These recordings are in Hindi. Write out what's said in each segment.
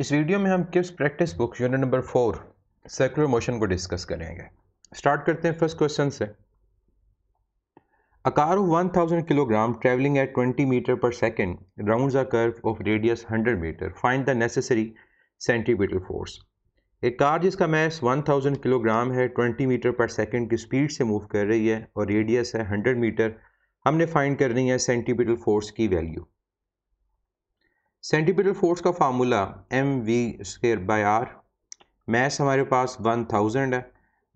इस वीडियो में हम Kips practice book unit number four circular motion को डिस्कस करेंगे स्टार्ट करते हैं फर्स्ट क्वेश्चन से a car of one 1000 kilogram travelling at 20 metre per second round curve of radius radius 100 meter. Find the necessary centripetal एक कार जिसका मैस 1000 किलोग्राम है 20 मीटर पर सेकंड की स्पीड से मूव कर रही है और रेडियस है 100 मीटर हमने फाइंड करनी है सेंटीपीटल फोर्स की वैल्यू सेंटीपीटल फोर्स का formula M we square by R mass हमारे पास वन थाउजेंड है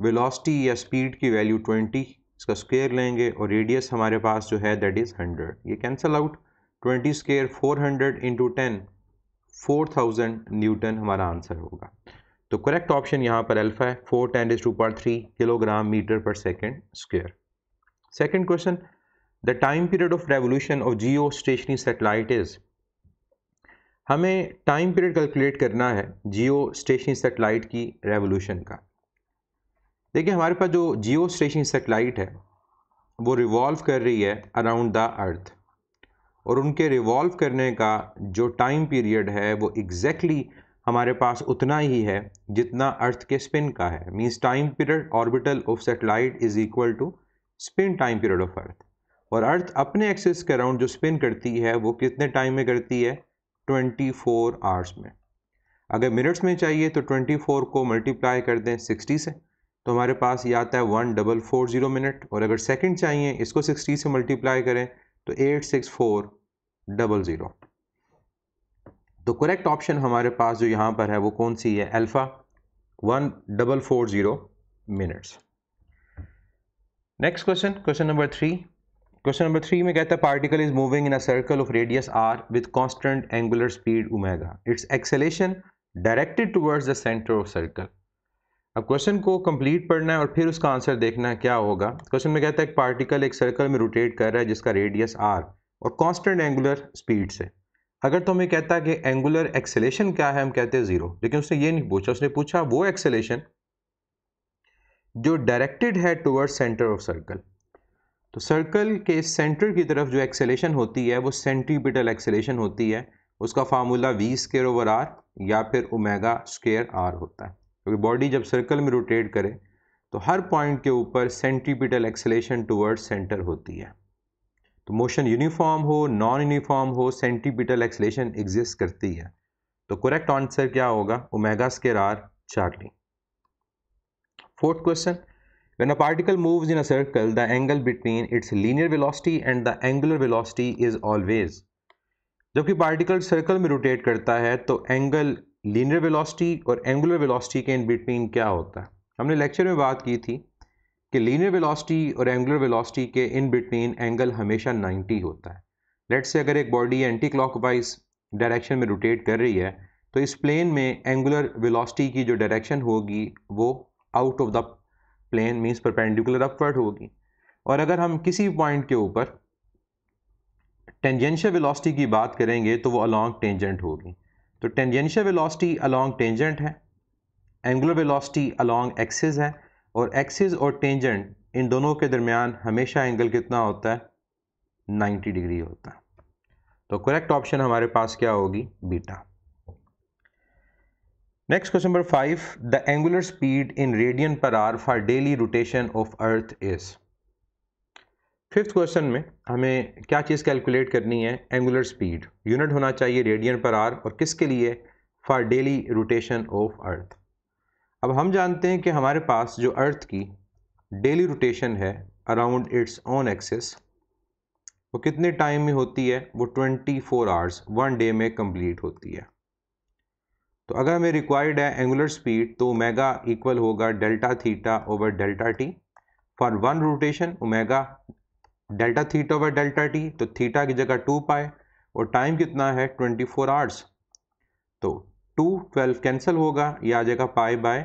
वेलोसिटी या स्पीड की वैल्यू ट्वेंटी इसका स्केयर लेंगे और रेडियस हमारे पास जो है दैट इज़ हंड्रेड ये cancel out twenty square four hundred into ten four thousand newton हमारा आंसर होगा तो करेक्ट ऑप्शन यहाँ पर अल्फा है four ten is to per three kilogram metre per second square second question the time period of revolution of geostationary satellite is हमें टाइम पीरियड कैलकुलेट करना है जियो स्टेशन सेटेलाइट की रेवोल्यूशन का देखिए हमारे पास जो जियो स्टेशन सेटेलाइट है वो रिवॉल्व कर रही है अराउंड द अर्थ और उनके रिवॉल्व करने का जो टाइम पीरियड है वो एग्जैक्टली exactly हमारे पास उतना ही है जितना अर्थ के स्पिन का है means time period orbital of satellite is equal to spin time period of earth और अर्थ अपने एक्सेस के अराउंड जो स्पिन करती है वो कितने टाइम में करती है 24 आवर्स में अगर मिनट्स में चाहिए तो 24 को मल्टीप्लाई कर दें 60 से तो हमारे पास ये आता है one double four zero minute और अगर सेकंड चाहिए इसको 60 से मल्टीप्लाई करें तो eight six four double zero तो करेक्ट ऑप्शन हमारे पास जो यहाँ पर है वो कौन सी है alpha one double four zero minutes next question question number three question number three में कहता है particle is moving in a circle of radius R with constant angular speed omega its acceleration directed towards the centre of circle अब क्वेश्चन को कंप्लीट पढ़ना है और फिर उसका आंसर देखना है क्या होगा क्वेश्चन में कहता है एक पार्टिकल एक सर्कल में रोटेट कर रहा है जिसका रेडियस आर और कॉन्स्टेंट एंगुलर स्पीड से अगर तो हमें कहता है कि एंगुलर एक्सेलेशन क्या है हम कहते हैं ज़ीरो लेकिन उसने ये नहीं पूछा उसने पूछा वो एक्सेलेशन जो डायरेक्टेड है टुवर्ड्स सेंटर ऑफ सर्कल तो सर्कल के सेंटर की तरफ जो एक्सेलेशन होती है वो सेंट्रीपिटल एक्सेलेशन होती है उसका formula V square over R या फिर ओमेगा स्केयर आर होता है क्योंकि बॉडी जब सर्कल में रोटेट करे तो हर पॉइंट के ऊपर सेंट्रीपिटल एक्सेलेशन टूवर्ड सेंटर होती है तो मोशन यूनिफॉर्म हो नॉन यूनिफॉर्म हो सेंट्रीपिटल एक्सेलेशन एग्जिस्ट करती है तो करेक्ट आंसर क्या होगा omega square R Charlie fourth question When a particle moves in a circle, the angle between its linear velocity and the angular velocity is always. जबकि पार्टिकल सर्कल में रोटेट करता है तो एंगल लीनियर वेलोसिटी और एंगुलर वेलोसिटी के इन बिटवीन क्या होता है हमने लेक्चर में बात की थी कि लीनियर वेलोसिटी और एंगुलर वेलोसिटी के इन बिटवीन एंगल हमेशा 90 होता है लेट से अगर एक बॉडी एंटी क्लॉकवाइज डायरेक्शन में रोटेट कर रही है तो इस प्लेन में एंगुलर वेलोसिटी की जो डायरेक्शन होगी वो out of the plane means perpendicular upward होगी और अगर हम किसी पॉइंट के ऊपर टेंजेंशियल वेलोसिटी की बात करेंगे तो वो अलॉन्ग टेंजेंट होगी तो टेंजेंशियल वेलोसिटी अलॉन्ग टेंजेंट है एंगुलर वेलोसिटी अलॉन्ग एक्सिस है और एक्सिस और टेंजेंट इन दोनों के दरमियान हमेशा एंगल कितना होता है 90 डिग्री होता है तो करेक्ट ऑप्शन हमारे पास क्या होगी beta next question number five the angular speed in radian per hour for daily rotation of earth is fifth question में हमें क्या चीज़ कैलकुलेट करनी है एंगुलर स्पीड यूनिट होना चाहिए रेडियन पर आर और किसके लिए for daily rotation of earth अब हम जानते हैं कि हमारे पास जो अर्थ की डेली रोटेशन है अराउंड इट्स ऑन एक्सेस वो कितने टाइम में होती है वो 24 आवर्स वन डे में कंप्लीट होती है तो अगर हमें रिक्वायर्ड है एंगुलर स्पीड तो ओमेगा इक्वल होगा delta theta over delta T for one rotation omega delta theta over delta T तो थीटा की जगह टू पाए और टाइम कितना है ट्वेंटी फोर आवर्स तो टू ट्वेल्व कैंसिल होगा ये आ जाएगा पाए बाय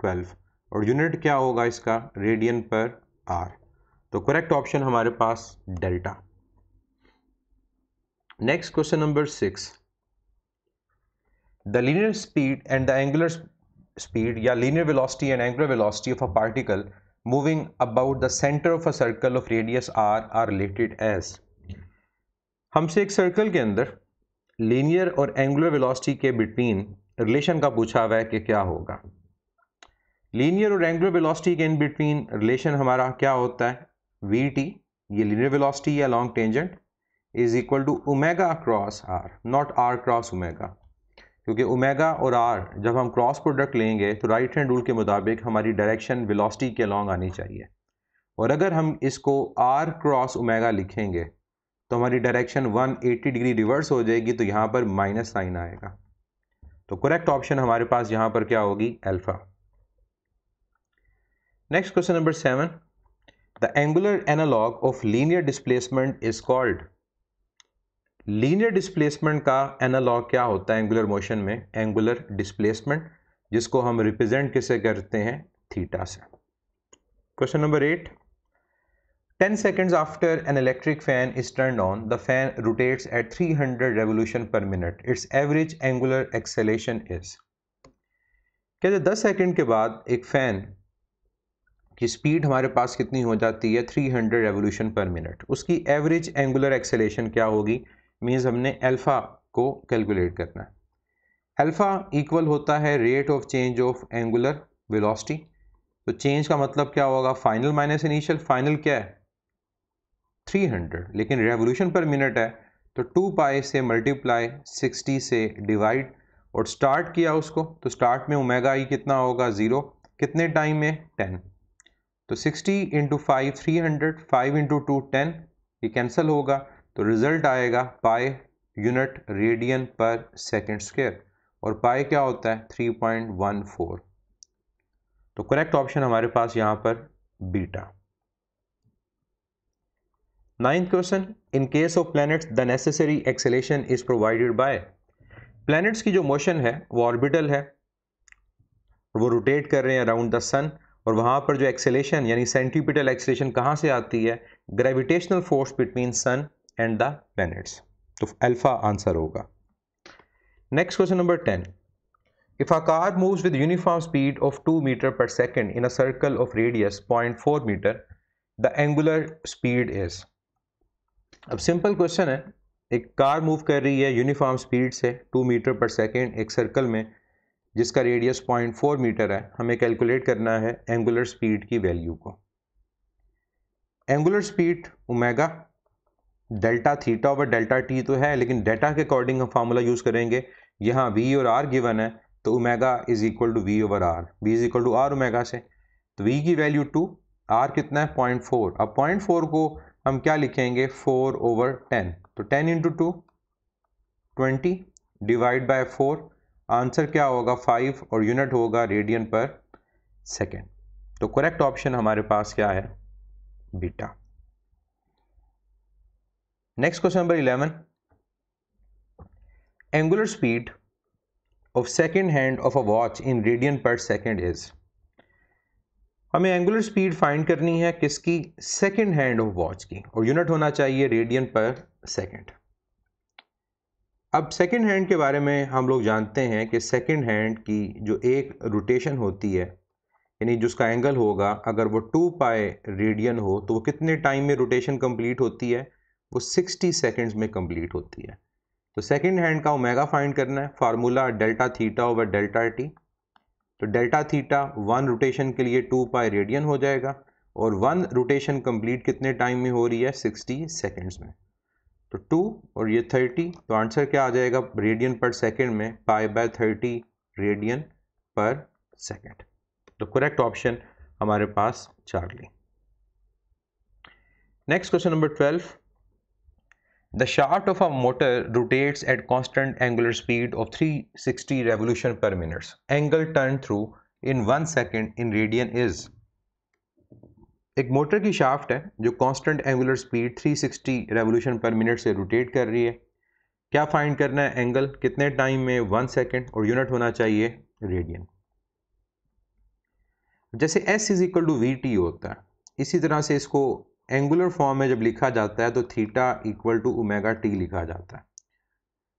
ट्वेल्व और यूनिट क्या होगा इसका रेडियन पर आर तो करेक्ट ऑप्शन हमारे पास delta next question number six the linear speed and the angular speed या linear velocity and angular velocity of a particle moving about the centre of a circle of radius R are related as हमसे एक सर्कल के अंदर लीनियर और एंगुलर वेलोसिटी के बिटवीन रिलेशन का पूछा हुआ है कि क्या होगा लीनियर और एंगुलर वेलोसिटी के इन बिटवीन रिलेशन हमारा क्या होता है वी टी ये लीनियर वेलोसिटी या long tangent is equal to omega cross R not R cross omega क्योंकि ओमेगा और आर जब हम क्रॉस प्रोडक्ट लेंगे तो राइट हैंड रूल के मुताबिक हमारी डायरेक्शन वेलोसिटी के अलॉन्ग आनी चाहिए और अगर हम इसको आर क्रॉस ओमेगा लिखेंगे तो हमारी डायरेक्शन 180 डिग्री रिवर्स हो जाएगी तो यहाँ पर माइनस साइन आएगा तो करेक्ट ऑप्शन हमारे पास यहाँ पर क्या होगी alpha next question number seven the angular analogue of linear displacement is called linear displacement का एनालॉग क्या होता है एंगुलर मोशन में एंगुलर डिस्प्लेसमेंट जिसको हम रिप्रेजेंट किसे करते हैं थीटा से question number eight ten seconds after an electric fan is turn on the fan rotates at 300 revolution per minute its average angular acceleration is कहते दस सेकेंड के बाद एक फैन की स्पीड हमारे पास कितनी हो जाती है 300 रेवोल्यूशन पर मिनट उसकी एवरेज एंगुलर एक्सेलेशन क्या होगी मीन्स हमने अल्फ़ा को कैलकुलेट करना है अल्फ़ा इक्वल होता है rate of change of angular velocity तो चेंज का मतलब क्या होगा फाइनल माइनस इनिशियल फाइनल क्या है 300 लेकिन रेवोल्यूशन पर मिनट है तो 2 पाई से मल्टीप्लाई 60 से डिवाइड और स्टार्ट किया उसको तो स्टार्ट में ओमेगा ही कितना होगा ज़ीरो कितने टाइम में टेन तो 60 into five three hundred five into two ten ये कैंसिल होगा तो रिजल्ट आएगा pi unit radian per second square और पाए क्या होता है 3.14 तो करेक्ट ऑप्शन हमारे पास यहां पर beta ninth question in case of planets the necessary acceleration is provided by planets की जो मोशन है वो ऑर्बिटल है वो रोटेट कर रहे हैं अराउंड द सन और वहां पर जो एक्सेलेशन यानी सेंटीपिटल एक्सेलेशन कहां से आती है gravitational force between sun and the planets तो अल्फा आंसर होगा next question number ten if a car moves with uniform speed of two metre per second in a circle of radius point four metre the angular speed is अब सिंपल क्वेश्चन है एक कार मूव कर रही है यूनिफॉर्म स्पीड से टू मीटर पर सेकेंड एक सर्कल में जिसका रेडियस पॉइंट फोर मीटर है हमें कैलकुलेट करना है एंगुलर स्पीड की वैल्यू को angular speed omega delta theta और डेल्टा टी तो है लेकिन डेटा के अकॉर्डिंग हम फार्मूला यूज़ करेंगे यहाँ वी और आर गिवन है तो omega is equal to V over R V is equal to are omega से तो वी की वैल्यू टू आर कितना है पॉइंट फोर अब पॉइंट फोर को हम क्या लिखेंगे फोर ओवर टेन तो ten into two twenty divide by four answer क्या होगा फाइव और यूनिट होगा रेडियन पर सेकेंड तो करेक्ट ऑप्शन हमारे पास क्या है beta next question number eleven angular speed of second hand of a watch in radian per second is हमें एंगुलर स्पीड फाइंड करनी है किसकी सेकेंड हैंड ऑफ वॉच की और यूनिट होना चाहिए रेडियन पर सेकेंड अब सेकेंड हैंड के बारे में हम लोग जानते हैं कि सेकेंड हैंड की जो एक रोटेशन होती है यानी जिसका एंगल होगा अगर वो टू पाए रेडियन हो तो वो कितने टाइम में रोटेशन कंप्लीट होती है वो 60 सेकेंड्स में कंप्लीट होती है तो सेकेंड हैंड का ओमेगा फाइंड करना है formula delta theta over delta T तो डेल्टा थीटा वन रोटेशन के लिए टू पाई रेडियन हो जाएगा और वन रोटेशन कंप्लीट कितने टाइम में हो रही है 60 सेकेंड्स में तो टू और ये 30 तो आंसर क्या आ जाएगा रेडियन पर सेकेंड में pi by thirty radian per second तो करेक्ट ऑप्शन हमारे पास Charlie next question number twelve The shaft of a motor rotates at constant angular speed of 360 revolution per minute. Angle turned through in one second in radian is एक मोटर की शाफ्ट है जो constant angular speed 360 revolution per minute से रोटेट कर रही है क्या फाइंड करना है एंगल कितने टाइम में वन सेकेंड और यूनिट होना चाहिए रेडियन जैसे S is equal to V T होता है इसी तरह से इसको एंगुलर फॉर्म में जब लिखा जाता है तो theta equal to omega T लिखा जाता है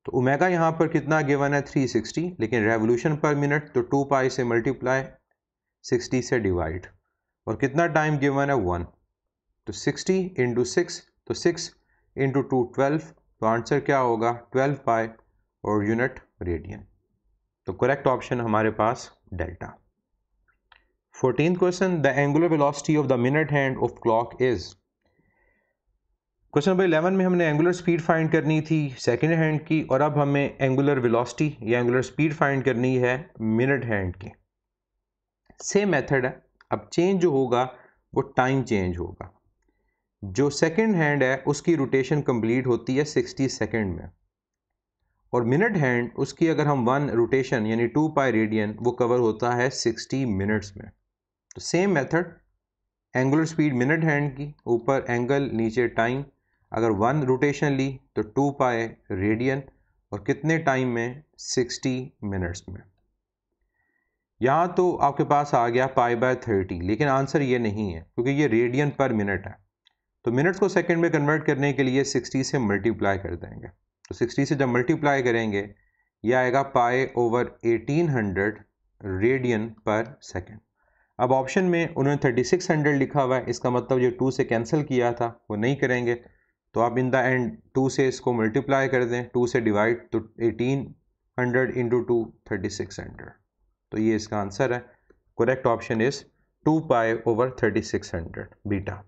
तो ओमेगा यहाँ पर कितना गिवन है 360 लेकिन रेवोल्यूशन पर मिनट तो 2 पाई से मल्टीप्लाई 60 से डिवाइड और कितना टाइम गिवन है वन तो 60 इंटू सिक्स तो 6 इंटू टू ट्वेल्व तो आंसर क्या होगा 12 पाई और यूनिट रेडियन तो करेक्ट ऑप्शन हमारे पास delta fourteen question the angular velocity of the minute hand of clock is question number eleven में हमने एंगुलर स्पीड फाइंड करनी थी सेकेंड हैंड की और अब हमें एंगुलर विलोसिटी या एंगुलर स्पीड फाइंड करनी है मिनट हैंड की सेम मेथड है अब चेंज जो होगा वो टाइम चेंज होगा जो सेकेंड हैंड है उसकी रोटेशन कंप्लीट होती है सिक्सटी सेकेंड में और मिनट हैंड उसकी अगर हम वन रोटेशन यानी टू पाई रेडियन वो कवर होता है सिक्सटी मिनट्स में तो same method angular speed minute hand की ऊपर एंगल नीचे टाइम अगर वन रोटेशन ली तो टू पाए रेडियन और कितने टाइम में सिक्सटी मिनट्स में यहाँ तो आपके पास आ गया पाई बाय थर्टी लेकिन आंसर ये नहीं है क्योंकि ये रेडियन पर मिनट है तो मिनट्स को सेकंड में कन्वर्ट करने के लिए सिक्सटी से मल्टीप्लाई कर देंगे तो सिक्सटी से जब मल्टीप्लाई करेंगे ये आएगा pi over eighteen hundred radian per second अब ऑप्शन में उन्होंने थर्टी सिक्स हंड्रेड लिखा हुआ है इसका मतलब जो टू से कैंसिल किया था वो नहीं करेंगे तो आप इन द एंड टू से इसको मल्टीप्लाई कर दें टू से डिवाइड तो eighteen hundred into two thirty six hundred तो ये इसका आंसर है correct option is two pi over thirty six hundred beta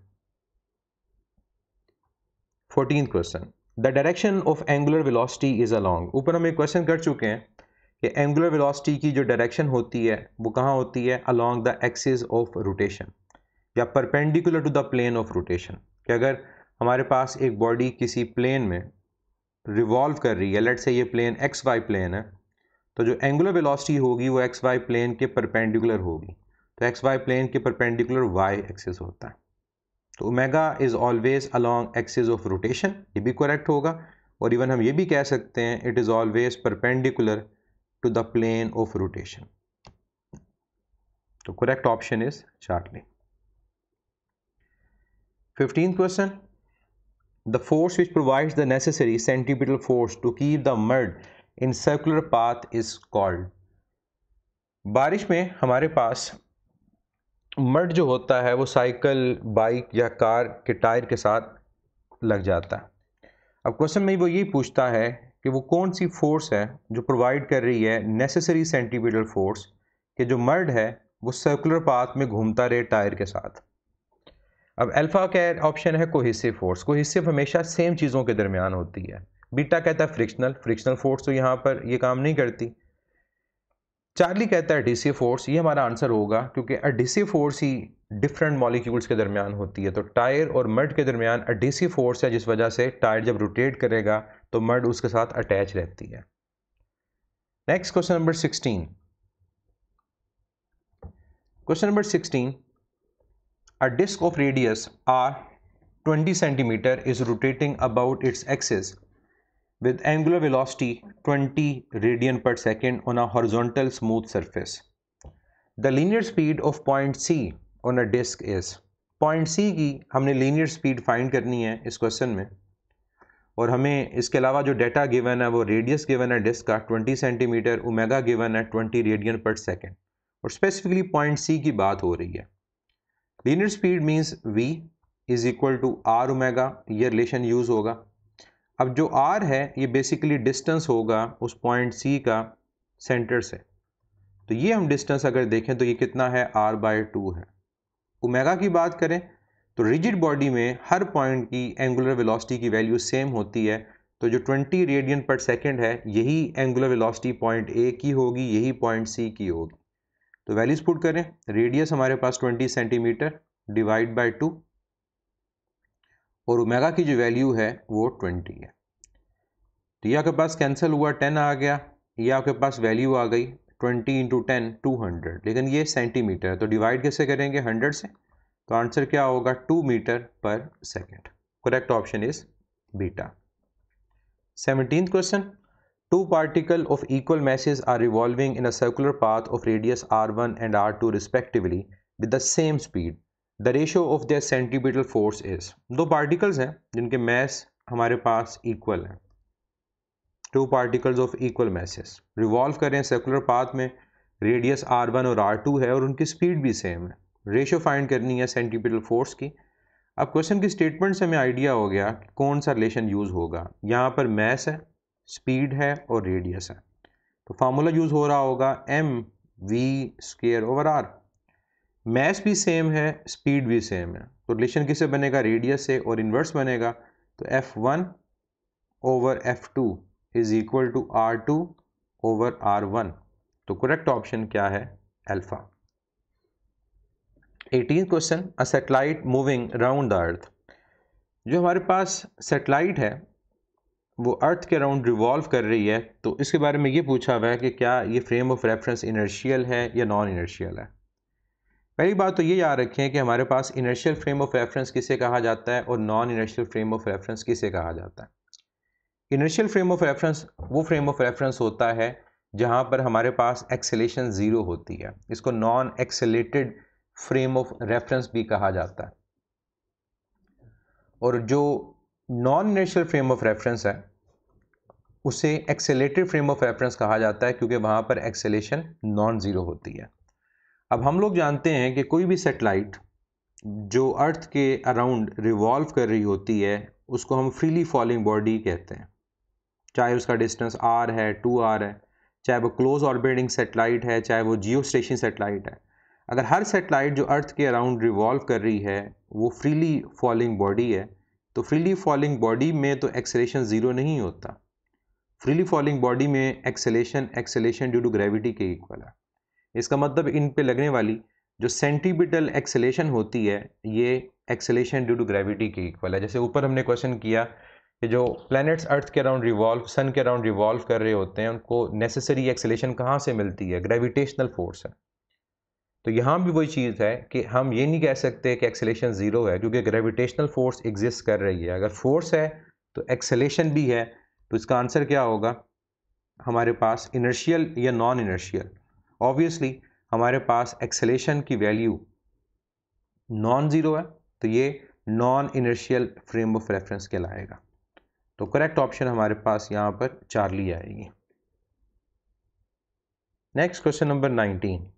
fourteen question the direction of angular velocity is along ऊपर हम एक क्वेश्चन कर चुके हैं कि एंगुलर विलॉसिटी की जो डायरेक्शन होती है वो कहाँ होती है along the axis of rotation या perpendicular to the plane of rotation कि अगर हमारे पास एक बॉडी किसी प्लेन में रिवॉल्व कर रही है लेट से ये प्लेन एक्स वाई प्लेन है तो जो एंगुलर वेलोसिटी होगी वो एक्स वाई प्लेन के परपेंडिकुलर होगी तो एक्स वाई प्लेन के परपेंडिकुलर वाई एक्सेस होता है तो omega is always along axis of rotation ये भी करेक्ट होगा और इवन हम ये भी कह सकते हैं it is always perpendicular to the plane of rotation तो correct option is charlie fifteen question the force which provides the necessary centripetal force to keep the mud in circular path is called बारिश में हमारे पास मड जो होता है वो साइकिल बाइक या कार के टायर के साथ लग जाता है अब क्वेश्चन में वो यही पूछता है कि वो कौन सी फोर्स है जो प्रोवाइड कर रही है नेसेसरी सेंटिपिटल फोर्स कि जो मर्ड है वो सर्कुलर पाथ में घूमता रहे टायर के साथ अब अल्फ़ा का ऑप्शन है कोहिसिव फोर्स कोहिसिव हमेशा सेम चीज़ों के दरमियान होती है बीटा कहता है फ्रिक्शनल फ्रिक्शनल फोर्स तो यहाँ पर ये काम नहीं करती चार्ली कहता है डिसी फोर्स ये हमारा आंसर होगा क्योंकि अडिसी फोर्स ही डिफरेंट मॉलिक्यूल्स के दरमियान होती है तो टायर और मर्ड के दरमियान एडिसिव फोर्स है जिस वजह से टायर जब रोटेट करेगा तो मर्ड उसके साथ अटैच रहती है next question number sixteen question number sixteen A disk of radius r 20 cm is rotating about its axis with angular velocity 20 radian per second on a horizontal smooth surface. The linear speed of point C on a disk is point c ki humne linear speed find karni hai is question mein और हमें इसके अलावा जो डेटा गिवन है वो रेडियस गिवन है डिस्क का 20 सेंटीमीटर ओमेगा गिवन है 20 रेडियन पर सेकंड और स्पेसिफिकली पॉइंट सी की बात हो रही है linear speed means v is equal to r omega ये रिलेशन यूज़ होगा अब जो r है ये बेसिकली डिस्टेंस होगा उस पॉइंट c का सेंटर से तो ये हम डिस्टेंस अगर देखें तो ये कितना है r बाय टू है ओमेगा की बात करें तो रिजिड बॉडी में हर पॉइंट की एंगुलर वेलोसिटी की वैल्यू सेम होती है तो जो 20 रेडियन पर सेकंड है यही एंगुलर वेलोसिटी पॉइंट ए की होगी यही पॉइंट सी की होगी तो वैल्यूज पुट करें रेडियस हमारे पास 20 सेंटीमीटर डिवाइड बाय टू और ओमेगा की जो वैल्यू है वो 20 है तो ये आपके पास कैंसिल हुआ 10 आ गया ये आपके पास वैल्यू आ गई 20 इंटू टेन टू लेकिन ये सेंटीमीटर है तो डिवाइड कैसे करेंगे 100 से तो आंसर क्या होगा 2 metre per second correct option is beta seventeen question Two particles of equal masses are revolving in a circular path of radius r1 and r2 respectively with the same speed. The ratio of their centripetal force is. दो particles हैं जिनके mass हमारे पास equal है Two particles of equal masses. Revolve कर रहे हैं circular path में radius r1 और r2 है और उनकी speed भी same है. रेशो फाइंड करनी है सेंट्रीपिटल फोर्स की अब क्वेश्चन की स्टेटमेंट से हमें आइडिया हो गया कि कौन सा रिलेशन यूज़ होगा यहाँ पर मैस है स्पीड है और रेडियस है तो फार्मूला यूज़ हो रहा होगा m we square over are mass भी सेम है स्पीड भी सेम है तो रिलेशन किससे बनेगा रेडियस से और इन्वर्स बनेगा तो f one over f two is equal to r two over r one तो करेक्ट ऑप्शन क्या है alpha eighteen question a satellite moving round the earth जो हमारे पास सेटेलाइट है वो अर्थ के अराउंड रिवॉल्व कर रही है तो इसके बारे में ये पूछा हुआ है कि क्या ये फ्रेम ऑफ रेफरेंस इनर्शियल है या नॉन इनर्शियल है पहली बात तो ये याद रखें कि हमारे पास इनर्शियल फ्रेम ऑफ रेफरेंस किसे कहा जाता है और non inertial frame of reference किसे कहा जाता है इनर्शियल फ्रेम ऑफ रेफरेंस वो फ्रेम ऑफ रेफरेंस होता है जहाँ पर हमारे पास एक्सेलेशन ज़ीरो होती है इसको non accelerated frame of reference भी कहा जाता है और जो non national frame of reference है उसे एक्सेलेटेड फ्रेम ऑफ रेफरेंस कहा जाता है क्योंकि वहाँ पर एक्सेलेशन नॉन ज़ीरो होती है अब हम लोग जानते हैं कि कोई भी सेटेलाइट जो अर्थ के अराउंड रिवॉल्व कर रही होती है उसको हम फ्रीली फॉलिंग बॉडी कहते हैं चाहे उसका डिस्टेंस आर है टू आर है चाहे वो क्लोज ऑर्बिटिंग सेटेलाइट है चाहे वो जियो स्टेशन सेटेलाइट है अगर हर सेटेलाइट जो अर्थ के अराउंड रिवॉल्व कर रही है वो फ्रीली फॉलिंग बॉडी है तो फ्रीली फॉलिंग बॉडी में तो एक्सेलेशन ज़ीरो नहीं होता फ्रीली फॉलिंग बॉडी में acceleration acceleration due to gravity के इक्वल है इसका मतलब इन पे लगने वाली जो सेंटीपिटल एक्सेलेशन होती है ये एक्सेलेशन ड्यू टू ग्रेविटी के इक्वल है जैसे ऊपर हमने क्वेश्चन किया कि जो प्लैनेट्स अर्थ के अराउंड रिवॉल्व सन के अराउंड रिवॉल्व कर रहे होते हैं उनको नेसेसरी एक्सेलेशन कहाँ से मिलती है ग्रेविटेशनल फोर्स है तो यहाँ भी वही चीज़ है कि हम ये नहीं कह सकते कि एक्सेलेशन ज़ीरो है क्योंकि ग्रेविटेशनल फोर्स एग्जिस्ट कर रही है अगर फोर्स है तो एक्सेलेशन भी है तो इसका आंसर क्या होगा हमारे पास इनर्शियल या नॉन इनर्शियल ऑब्वियसली हमारे पास एक्सेलेशन की वैल्यू नॉन ज़ीरो है तो ये non inertial frame of reference कहलाएगा तो करेक्ट ऑप्शन हमारे पास यहाँ पर चार्ली आएगी next question number nineteen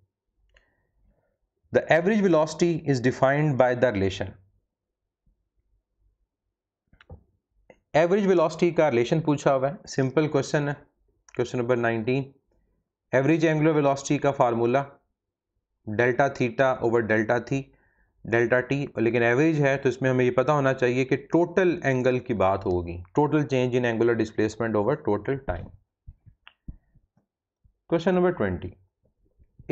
The average velocity is defined by the relation. Average velocity का रिलेशन पूछा हुआ है सिंपल क्वेश्चन है question number 19 average angular velocity का formula delta theta over delta थी डेल्टा टी लेकिन एवरेज है तो इसमें हमें ये पता होना चाहिए कि टोटल एंगल की बात होगी total change in angular displacement over total time question number twenty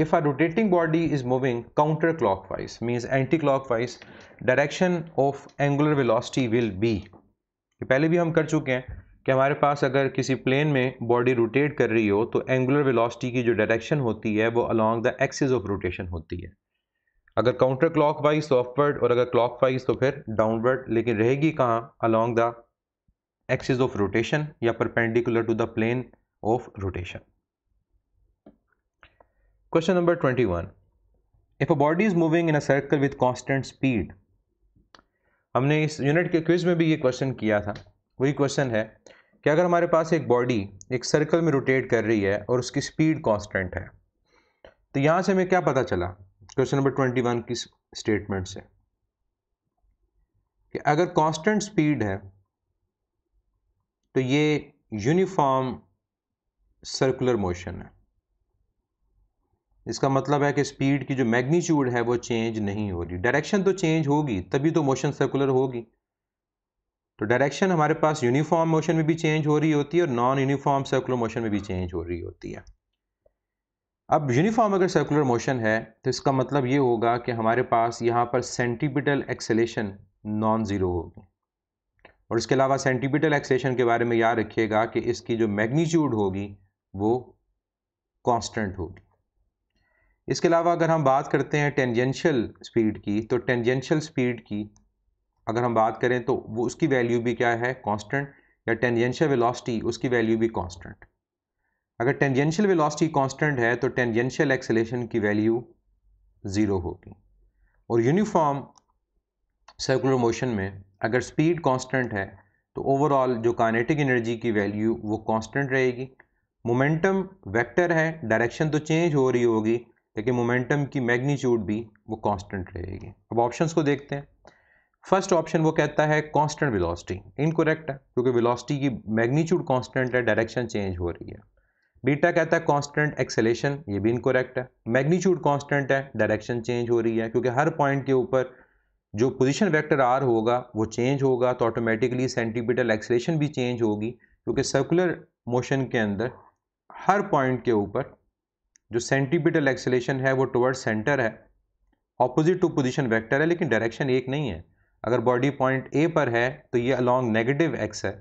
if a rotating body is moving counterclockwise means anti-clockwise direction of angular velocity will be ये पहले भी हम कर चुके हैं कि हमारे पास अगर किसी प्लेन में बॉडी रोटेट कर रही हो तो एंगुलर वेलोसिटी की जो डायरेक्शन होती है वो along the axis of rotation होती है अगर काउंटर क्लॉक वाइज तो अपवर्ड और अगर क्लॉक वाइज तो फिर डाउनवर्ड लेकिन रहेगी कहाँ along the axis of rotation या perpendicular to the plane of rotation Question number 21. If a body is moving in a circle with constant speed, हमने इस यूनिट के क्विज में भी ये क्वेश्चन किया था वही क्वेश्चन है कि अगर हमारे पास एक बॉडी एक सर्कल में रोटेट कर रही है और उसकी स्पीड कांस्टेंट है तो यहाँ से हमें क्या पता चला क्वेश्चन नंबर ट्वेंटी वन की स्टेटमेंट से कि अगर कांस्टेंट स्पीड है तो ये यूनिफॉर्म सर्कुलर मोशन है इसका मतलब है कि स्पीड की जो मैग्नीट्यूड है वो चेंज नहीं हो रही डायरेक्शन तो चेंज होगी तभी तो मोशन सर्कुलर होगी तो डायरेक्शन हमारे पास यूनिफॉर्म मोशन में भी चेंज हो रही होती है और नॉन यूनिफॉर्म सर्कुलर मोशन में भी चेंज हो रही होती है अब यूनिफॉर्म अगर सर्कुलर मोशन है तो इसका मतलब ये होगा कि हमारे पास यहाँ पर सेंटीपिटल एक्सेलेशन नॉन ज़ीरो होगी और इसके अलावा सेंटीपिटल एक्सेलेशन के बारे में याद रखिएगा कि इसकी जो मैग्नीट्यूड होगी वो कॉन्स्टेंट होगी इसके अलावा अगर हम बात करते हैं टेंजेंशियल स्पीड की तो टेंजेंशियल स्पीड की अगर हम बात करें तो वो उसकी वैल्यू भी क्या है कांस्टेंट या टेंजेंशियल वेलोसिटी उसकी वैल्यू भी कांस्टेंट अगर टेंजेंशियल वेलोसिटी कांस्टेंट है तो टेंजेंशियल एक्सेलेशन की वैल्यू ज़ीरो होगी और यूनिफॉर्म सर्कुलर मोशन में अगर स्पीड कॉन्सटेंट है तो ओवरऑल जो कानेटिक एनर्जी की वैल्यू वो कॉन्सटेंट रहेगी मोमेंटम वैक्टर है डायरेक्शन तो चेंज हो रही होगी लेकिन मोमेंटम की मैग्नीट्यूड भी वो कांस्टेंट रहेगी अब ऑप्शंस को देखते हैं फर्स्ट ऑप्शन वो कहता है कांस्टेंट वेलोसिटी इनकोरेक्ट है क्योंकि वेलोसिटी की मैग्नीट्यूड कांस्टेंट है डायरेक्शन चेंज हो रही है बीटा कहता है कांस्टेंट एक्सेलेशन ये भी इनकोरेक्ट है मैग्नीच्यूड कांस्टेंट है डायरेक्शन चेंज हो रही है क्योंकि हर पॉइंट के ऊपर जो पोजिशन वैक्टर आर होगा वो चेंज होगा तो ऑटोमेटिकली सेंटीमीटर एक्सेलेशन भी चेंज होगी क्योंकि सर्कुलर मोशन के अंदर हर पॉइंट के ऊपर जो सेंटीपिटल एक्सेलेशन है वो टुवर्ड सेंटर है ऑपोजिट टू पोजिशन वैक्टर है लेकिन डायरेक्शन एक नहीं है अगर बॉडी पॉइंट ए पर है तो ये अलॉन्ग नेगेटिव एक्स है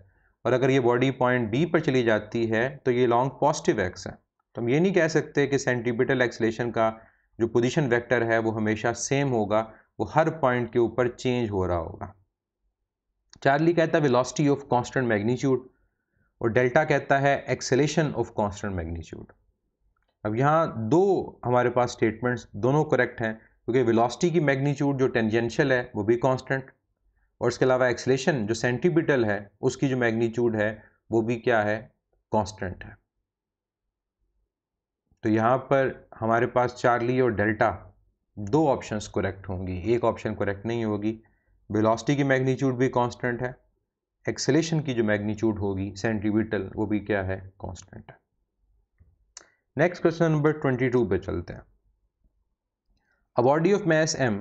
और अगर ये बॉडी पॉइंट बी पर चली जाती है तो ये लॉन्ग पॉजिटिव एक्स है तो हम ये नहीं कह सकते कि सेंटीपिटल एक्सलेशन का जो पोजीशन वेक्टर है वो हमेशा सेम होगा वो हर पॉइंट के ऊपर चेंज हो रहा होगा चार्ली कहता है वेलोसिटी ऑफ कांस्टेंट मैग्नीट्यूड और डेल्टा कहता है एक्सेलेशन ऑफ कॉन्स्टेंट मैग्नीट्यूड अब यहाँ दो हमारे पास स्टेटमेंट्स दोनों करेक्ट हैं क्योंकि वेलोसिटी की मैग्नीट्यूड जो टेंजेंशियल है वो भी कांस्टेंट और इसके अलावा एक्सलेशन जो सेंटीमीटर है उसकी जो मैग्नीट्यूड है वो भी क्या है कांस्टेंट है तो यहाँ पर हमारे पास चार्ली और डेल्टा दो ऑप्शंस करेक्ट होंगी एक ऑप्शन करेक्ट नहीं होगी वेलोसिटी की मैग्नीट्यूड भी कॉन्स्टेंट है एक्सेलेशन की जो मैग्नीट्यूड होगी सेंटीबिटल वो भी क्या है कॉन्स्टेंट है next question number twenty two पे चलते हैं a body of mass m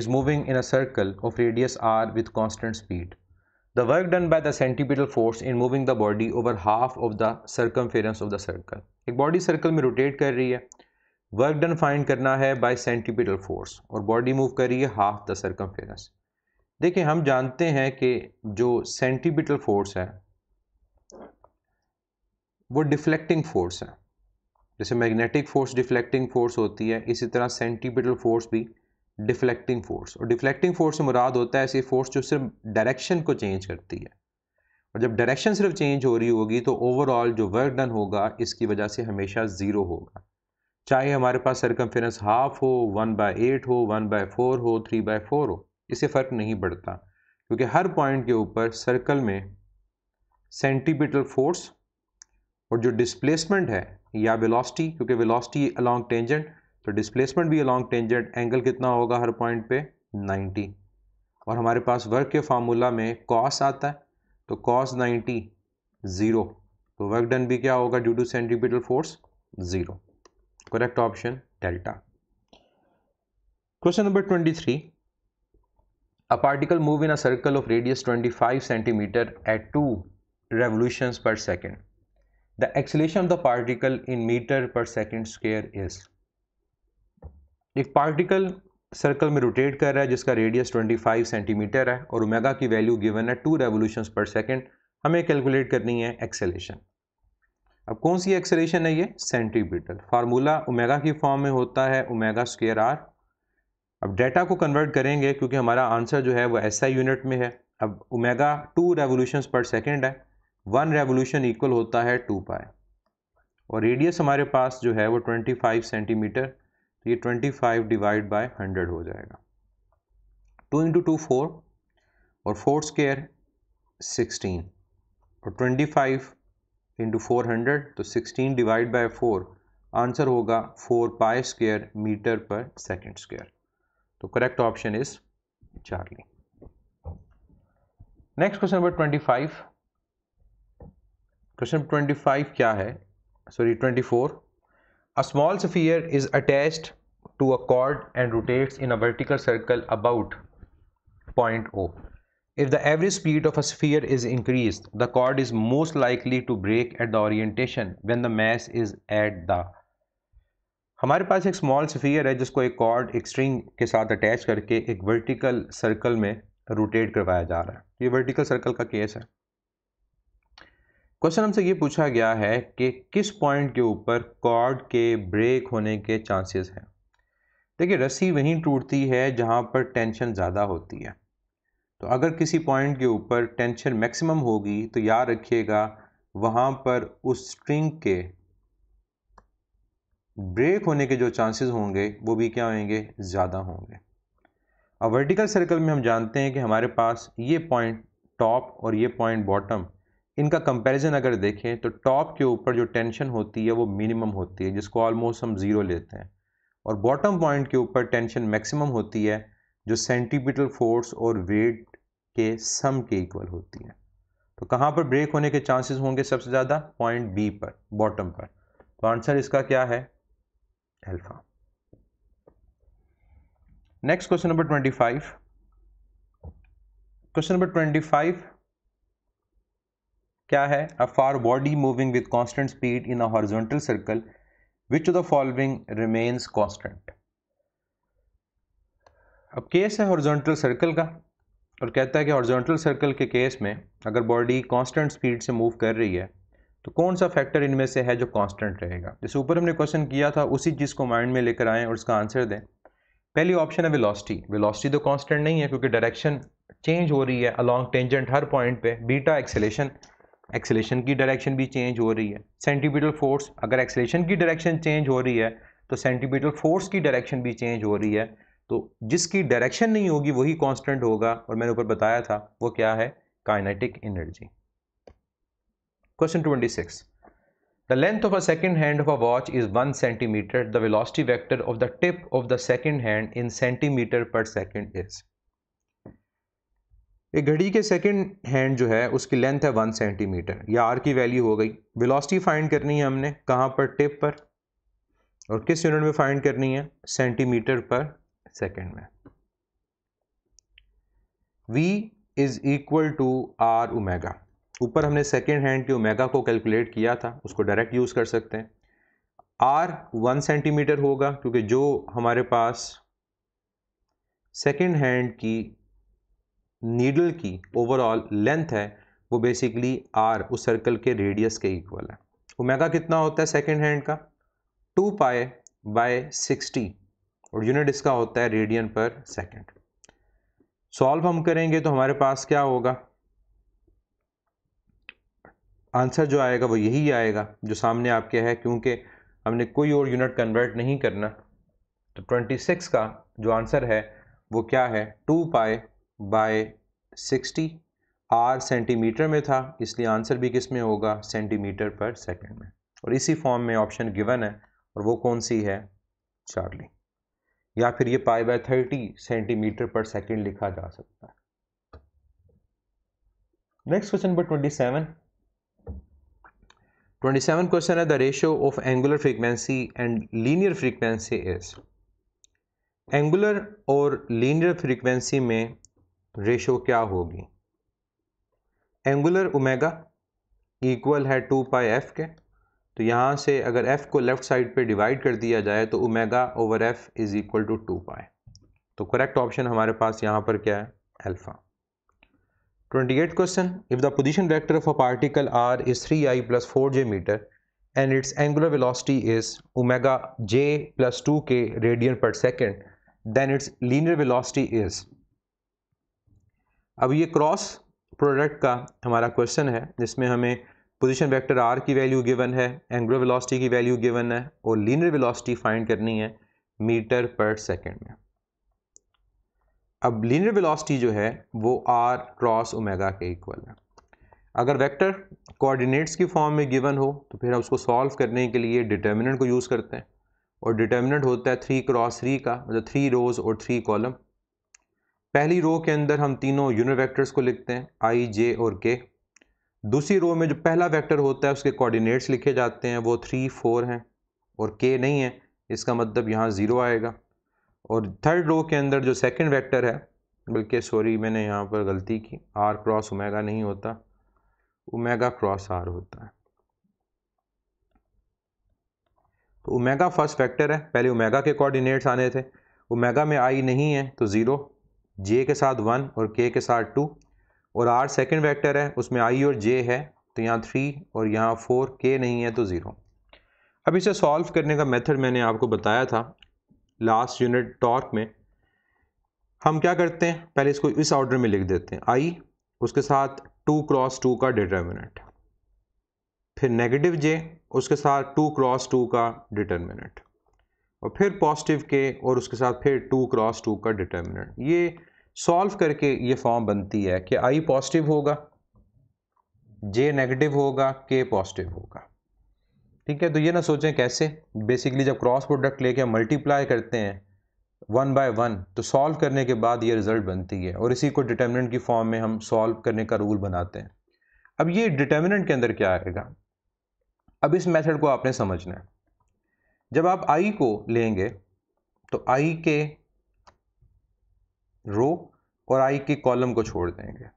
is moving in a circle of radius r with constant speed the work done by the force in moving the body over half of the circum circumference of the circle एक बॉडी सर्कल में रोटेट कर रही है वर्क डन फाइंड करना है बाय सेंटीपीटल फोर्स और बॉडी मूव कर रही है हाफ द सर्कम्फेरेंस देखिए हम जानते हैं कि जो सेंटीपीटल फोर्स है वो डिफ्लेक्टिंग फोर्स है जैसे मैग्नेटिक फोर्स डिफ्लेक्टिंग फोर्स होती है इसी तरह सेंटीपिटल फोर्स भी डिफ्लेक्टिंग फोर्स और डिफ्लेक्टिंग फोर्स से मुराद होता है ऐसी फोर्स जो सिर्फ डायरेक्शन को चेंज करती है और जब डायरेक्शन सिर्फ चेंज हो रही होगी तो ओवरऑल जो वर्क डन होगा इसकी वजह से हमेशा ज़ीरो होगा चाहे हमारे पास सरकमफेरेंस हाफ हो वन बाय एट हो वन बाय फोर हो थ्री बाय फोर हो इससे फ़र्क नहीं पड़ता क्योंकि हर पॉइंट के ऊपर सर्कल में सेंटीपिटल फोर्स और जो डिस्प्लेसमेंट है या वेलोसिटी क्योंकि वेलोसिटी अलोंग टेंजेंट तो डिस्प्लेसमेंट भी अलोंग टेंजेंट एंगल कितना होगा हर पॉइंट पे 90 और हमारे पास वर्क के फार्मूला में कॉस आता है तो कॉस 90 ज़ीरो तो वर्क डन भी क्या होगा due to centripetal force zero correct option delta question number 23 a particle move in a circle of radius 25 centimetre at two revolutions per second. the acceleration of the particle in meter per second square is एक पार्टिकल सर्कल में रोटेट कर रहा है जिसका रेडियस 25 सेंटीमीटर है और ओमेगा की वैल्यू गिवन है टू रेवोल्यूशन पर सेकेंड हमें कैलकुलेट करनी है एक्सेलेशन अब कौन सी एक्सेलेशन है ये सेंटीमीटर फार्मूला ओमेगा की फॉर्म में होता है ओमेगा स्क्र आर अब डेटा को कन्वर्ट करेंगे क्योंकि हमारा आंसर जो है वो ऐसा SI यूनिट में है अब omega two revolution per second है वन रेवोल्यूशन इक्वल होता है टू पाए और रेडियस हमारे पास जो है वो 25 सेंटीमीटर तो ये 25 डिवाइड बाय हंड्रेड हो जाएगा टू इंटू टू फोर और फोर स्केयर सिक्सटीन और twenty five into four hundred तो sixteen divide by four answer होगा four pi square metre per second square तो correct option is charlie next question number twenty five question twenty five क्या है sorry twenty four a small sphere is attached to a cord and rotates in a vertical circle about point O if the average speed of a sphere is increase the cord is most likely to break at the orientation when the mass is at the हमारे पास एक स्मॉल स्फीयर है जिसको एक कॉर्ड एक स्ट्रिंग के साथ अटैच करके एक वर्टिकल सर्कल में रोटेट करवाया जा रहा है ये वर्टिकल सर्कल का केस है क्वेश्चन हमसे ये पूछा गया है कि किस पॉइंट के ऊपर कॉर्ड के ब्रेक होने के चांसेस हैं देखिए रस्सी वहीं टूटती है जहाँ पर टेंशन ज़्यादा होती है तो अगर किसी पॉइंट के ऊपर टेंशन मैक्सिमम होगी तो याद रखिएगा वहाँ पर उस स्ट्रिंग के ब्रेक होने के जो चांसेस होंगे वो भी क्या होंगे ज़्यादा होंगे अब वर्टिकल सर्कल में हम जानते हैं कि हमारे पास ये पॉइंट टॉप और ये पॉइंट बॉटम इनका कंपैरिजन अगर देखें तो टॉप के ऊपर जो टेंशन होती है वो मिनिमम होती है जिसको ऑलमोस्ट हम ज़ीरो लेते हैं और बॉटम पॉइंट के ऊपर टेंशन मैक्सिमम होती है जो सेंटीपिटल फोर्स और वेट के सम के इक्वल होती है तो कहाँ पर ब्रेक होने के चांसेस होंगे सबसे ज़्यादा पॉइंट बी पर बॉटम पर तो आंसर इसका क्या है alpha next question number twenty five question number twenty five क्या है a far body moving with constant speed in a horizontal circle which the following remains constant अब केस है हॉर्जोंटल सर्कल का और कहता है कि हॉर्जोंटल सर्कल के केस में अगर बॉडी कॉन्स्टेंट स्पीड से मूव कर रही है तो कौन सा फैक्टर इनमें से है जो कॉन्स्टेंट रहेगा जैसे ऊपर हमने क्वेश्चन किया था उसी चीज़ को माइंड में लेकर आएँ और उसका आंसर दें पहली ऑप्शन है विलॉसिटी विलॉसिटी तो कॉन्स्टेंट नहीं है क्योंकि डायरेक्शन चेंज हो रही है अलॉन्ग टेंजेंट हर पॉइंट पे बीटा एक्सेलेशन एक्सेलेशन की डायरेक्शन भी चेंज हो रही है सेंटीपीटल फोर्स अगर एक्सेलेशन की डायरेक्शन चेंज हो रही है तो सेंटीपीटल फोर्स की डायरेक्शन भी चेंज हो रही है तो जिसकी डायरेक्शन नहीं होगी वही कांस्टेंट होगा और मैंने ऊपर बताया था वो क्या है kinetic energy question twenty six the length of a second hand of a watch is one centimetre the velocity vector of the tip of the second hand in centimetre per second is एक घड़ी के सेकंड हैंड जो है उसकी लेंथ है वन सेंटीमीटर या आर की वैल्यू हो गई वेलोसिटी फाइंड करनी है हमने कहाँ पर टिप पर और किस यूनिट में फाइंड करनी है सेंटीमीटर पर सेकंड में v is equal to are omega ऊपर हमने सेकेंड हैंड के ओमेगा को कैलकुलेट किया था उसको डायरेक्ट यूज़ कर सकते हैं आर वन सेंटीमीटर होगा क्योंकि जो हमारे पास सेकेंड हैंड की नीडल की ओवरऑल लेंथ है वो बेसिकली आर उस सर्कल के रेडियस के इक्वल है ओमेगा कितना होता है सेकेंड हैंड का टू पाए बाय सिक्सटी और यूनिट इसका होता है रेडियन पर सेकेंड सॉल्व हम करेंगे तो हमारे पास क्या होगा आंसर जो आएगा वो यही आएगा जो सामने आपके है क्योंकि हमने कोई और यूनिट कन्वर्ट नहीं करना तो 26 का जो आंसर है वो क्या है to pi bye 60 R centimetre में था इसलिए आंसर भी किस में होगा सेंटीमीटर पर सेकंड में और इसी फॉर्म में ऑप्शन गिवन है और वो कौन सी है चार्ली या फिर ये pi by thirty centimetre per second लिखा जा सकता है next question number twenty seven twenty seven question है the ratio of angular frequency and linear frequency is angular और लीनियर फ्रीक्वेंसी में रेशो क्या होगी एंगुलर ओमेगा इक्वल है टू पाई एफ के तो यहां से अगर एफ को लेफ्ट साइड पे डिवाइड कर दिया जाए तो omega over F is equal to two pi तो करेक्ट ऑप्शन हमारे पास यहां पर क्या है alpha eight question if the position vector of a particle r is three i plus four j metre and its angular velocity is omega j plus two k radian per second then its linear velocity is अब ये क्रॉस प्रोडक्ट का हमारा क्वेश्चन है जिसमें हमें पोजीशन वेक्टर आर की वैल्यू गिवन है एंगुलर वेलोसिटी की वैल्यू गिवन है और लीनियर वेलोसिटी फाइंड करनी है मीटर पर सेकंड में अब लीनियर वेलोसिटी जो है वो आर क्रॉस ओमेगा के इक्वल है अगर वेक्टर कोऑर्डिनेट्स की फॉर्म में गिवन हो तो फिर हम उसको सॉल्व करने के लिए डिटर्मिनेंट को यूज़ करते हैं और डिटर्मिनेंट होता है थ्री क्रॉस थ्री का मतलब थ्री रोज और थ्री कॉलम पहली रो के अंदर हम तीनों यूनिट वेक्टर्स को लिखते हैं आई जे और के दूसरी रो में जो पहला वेक्टर होता है उसके कोऑर्डिनेट्स लिखे जाते हैं वो थ्री फोर हैं और के नहीं है इसका मतलब यहाँ ज़ीरो आएगा और थर्ड रो के अंदर जो सेकंड वेक्टर है बल्कि सॉरी मैंने यहाँ पर गलती की आर क्रॉस उमेगा नहीं होता उमेगा क्रॉस आर होता है तो उमेगा फर्स्ट वेक्टर है पहले उमेगा के कोऑर्डिनेट्स आने थे उमेगा में आई नहीं है तो ज़ीरो जे के साथ वन और के के साथ टू और आर सेकेंड वैक्टर है उसमें आई और जे है तो यहाँ थ्री और यहाँ फोर के नहीं है तो ज़ीरो अब इसे सॉल्व करने का मेथड मैंने आपको बताया था लास्ट यूनिट टॉर्क में हम क्या करते हैं पहले इसको इस ऑर्डर में लिख देते हैं आई उसके साथ टू क्रॉस टू का डिटर्मिनेंट फिर नेगेटिव जे उसके साथ टू क्रॉस टू का डिटर्मिनेंट और फिर पॉजिटिव के और उसके साथ फिर टू क्रॉस टू का डिटर्मिनेंट ये सॉल्व करके ये फॉर्म बनती है कि आई पॉजिटिव होगा जे नेगेटिव होगा के पॉजिटिव होगा ठीक है तो ये ना सोचें कैसे बेसिकली जब क्रॉस प्रोडक्ट लेके हम मल्टीप्लाई करते हैं वन बाय वन तो सॉल्व करने के बाद ये रिज़ल्ट बनती है और इसी को डिटर्मिनेंट की फॉर्म में हम सॉल्व करने का रूल बनाते हैं अब ये डिटर्मिनेंट के अंदर क्या आएगा अब इस मेथड को आपने समझना है जब आप आई को लेंगे तो आई के रो और आई के कॉलम को छोड़ देंगे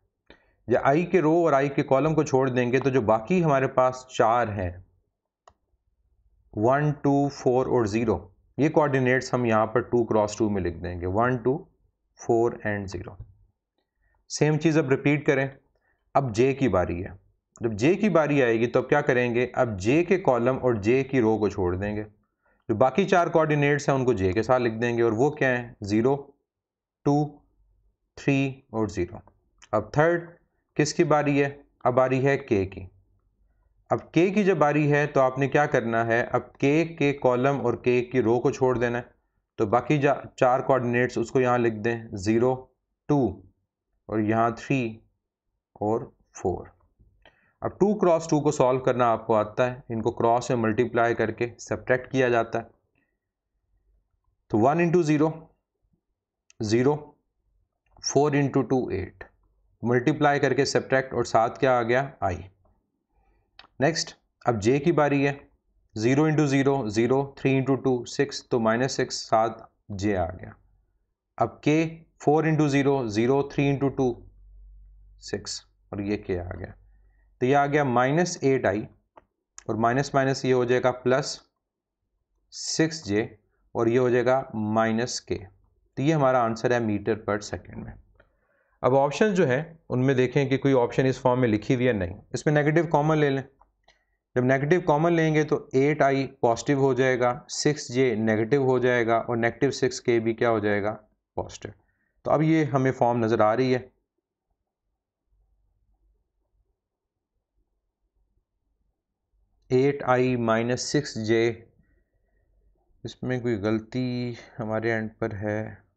या आई के रो और आई के कॉलम को छोड़ देंगे तो जो बाकी हमारे पास चार हैं वन टू फोर और ज़ीरो ये कोऑर्डिनेट्स हम यहाँ पर टू क्रॉस टू में लिख देंगे one two four and zero same चीज़ अब रिपीट करें अब जे की बारी है जब जे की बारी आएगी तो अब क्या करेंगे अब जे के कॉलम और जे की रो को छोड़ देंगे जो बाकी चार कोऑर्डिनेट्स हैं उनको जे के साथ लिख देंगे और वो क्या है ज़ीरो टू थ्री और ज़ीरो अब थर्ड किसकी बारी है अब बारी है के की अब के की जब बारी है तो आपने क्या करना है अब के के कॉलम और के की रो को छोड़ देना है तो बाकी चार कोऑर्डिनेट्स उसको यहाँ लिख दें ज़ीरो टू और यहाँ थ्री और फोर अब टू क्रॉस टू को सॉल्व करना आपको आता है इनको क्रॉस में मल्टीप्लाई करके सब्ट्रैक्ट किया जाता है तो one into zero zero four into two eight multiply करके सब्ट्रैक्ट और साथ क्या आ गया आई नेक्स्ट अब जे की बारी है zero into zero zero three into two six तो माइनस सिक्स सात जे आ गया अब k four into zero zero three into two six और ये के आ गया तो ये आ गया माइनस एट आई और माइनस माइनस ये हो जाएगा प्लस सिक्स जे और ये हो जाएगा माइनस के तो ये हमारा आंसर है मीटर पर सेकेंड में अब ऑप्शन जो है उनमें देखें कि कोई ऑप्शन इस फॉर्म में लिखी हुई है नहीं इसमें नेगेटिव कॉमन ले लें जब नेगेटिव कॉमन लेंगे तो एट आई पॉजिटिव हो जाएगा सिक्स जे नेगेटिव हो जाएगा और नेगेटिव सिक्स के भी क्या हो जाएगा पॉजिटिव तो अब ये हमें फॉर्म नज़र आ रही है eight i minus six j इसमें कोई गलती हमारे एंड पर है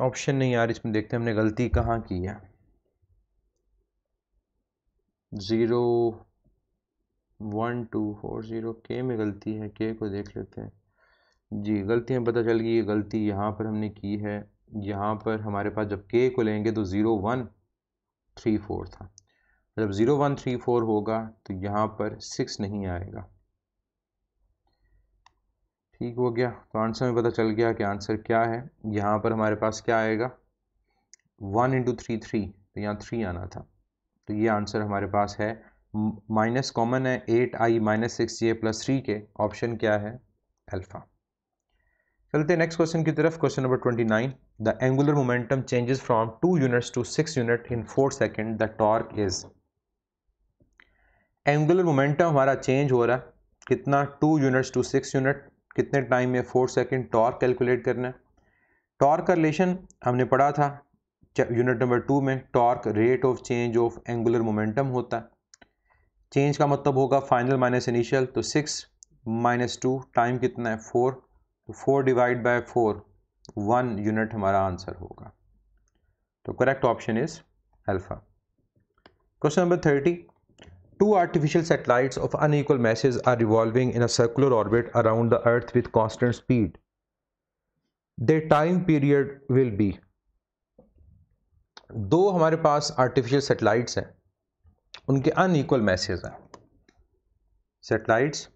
ऑप्शन नहीं यार इसमें देखते हैं हमने गलती कहाँ की है zero one two four zero k में गलती है के को देख लेते हैं जी गलती हमें पता चल गई ये गलती यहाँ पर हमने की है यहाँ पर हमारे पास जब के को लेंगे तो ज़ीरो वन थ्री फोर था जब ज़ीरो वन थ्री फोर होगा तो यहाँ पर सिक्स नहीं आएगा ठीक हो गया तो आंसर में पता चल गया कि आंसर क्या है यहाँ पर हमारे पास क्या आएगा वन इंटू थ्री थ्री तो यहाँ थ्री आना था तो ये आंसर हमारे पास है माइनस कॉमन है एट आई माइनस सिक्स ये प्लस थ्री के ऑप्शन क्या है अल्फ़ा चलते नेक्स्ट क्वेश्चन की तरफ question number twenty nine the angular momentum changes from two units to six unit in four second the torque is angular momentum हमारा चेंज हो रहा है कितना two units to six unit कितने टाइम में फोर सेकेंड टॉर्क कैलकुलेट करना है टॉर्क का रिलेशन हमने पढ़ा था यूनिट नंबर टू में torque rate of change of angular momentum होता है चेंज का मतलब होगा फाइनल माइनस इनिशियल तो सिक्स माइनस टू टाइम कितना है फोर तो four divide by four one unit हमारा आंसर होगा तो correct option is alpha question number thirty Two artificial satellites of unequal masses are revolving in a circular orbit around the Earth with constant speed. Their time period will be दो हमारे पास आर्टिफिशियल सेटेलाइट्स हैं उनके अनईक्वल मैसेज हैं सेटेलाइट्स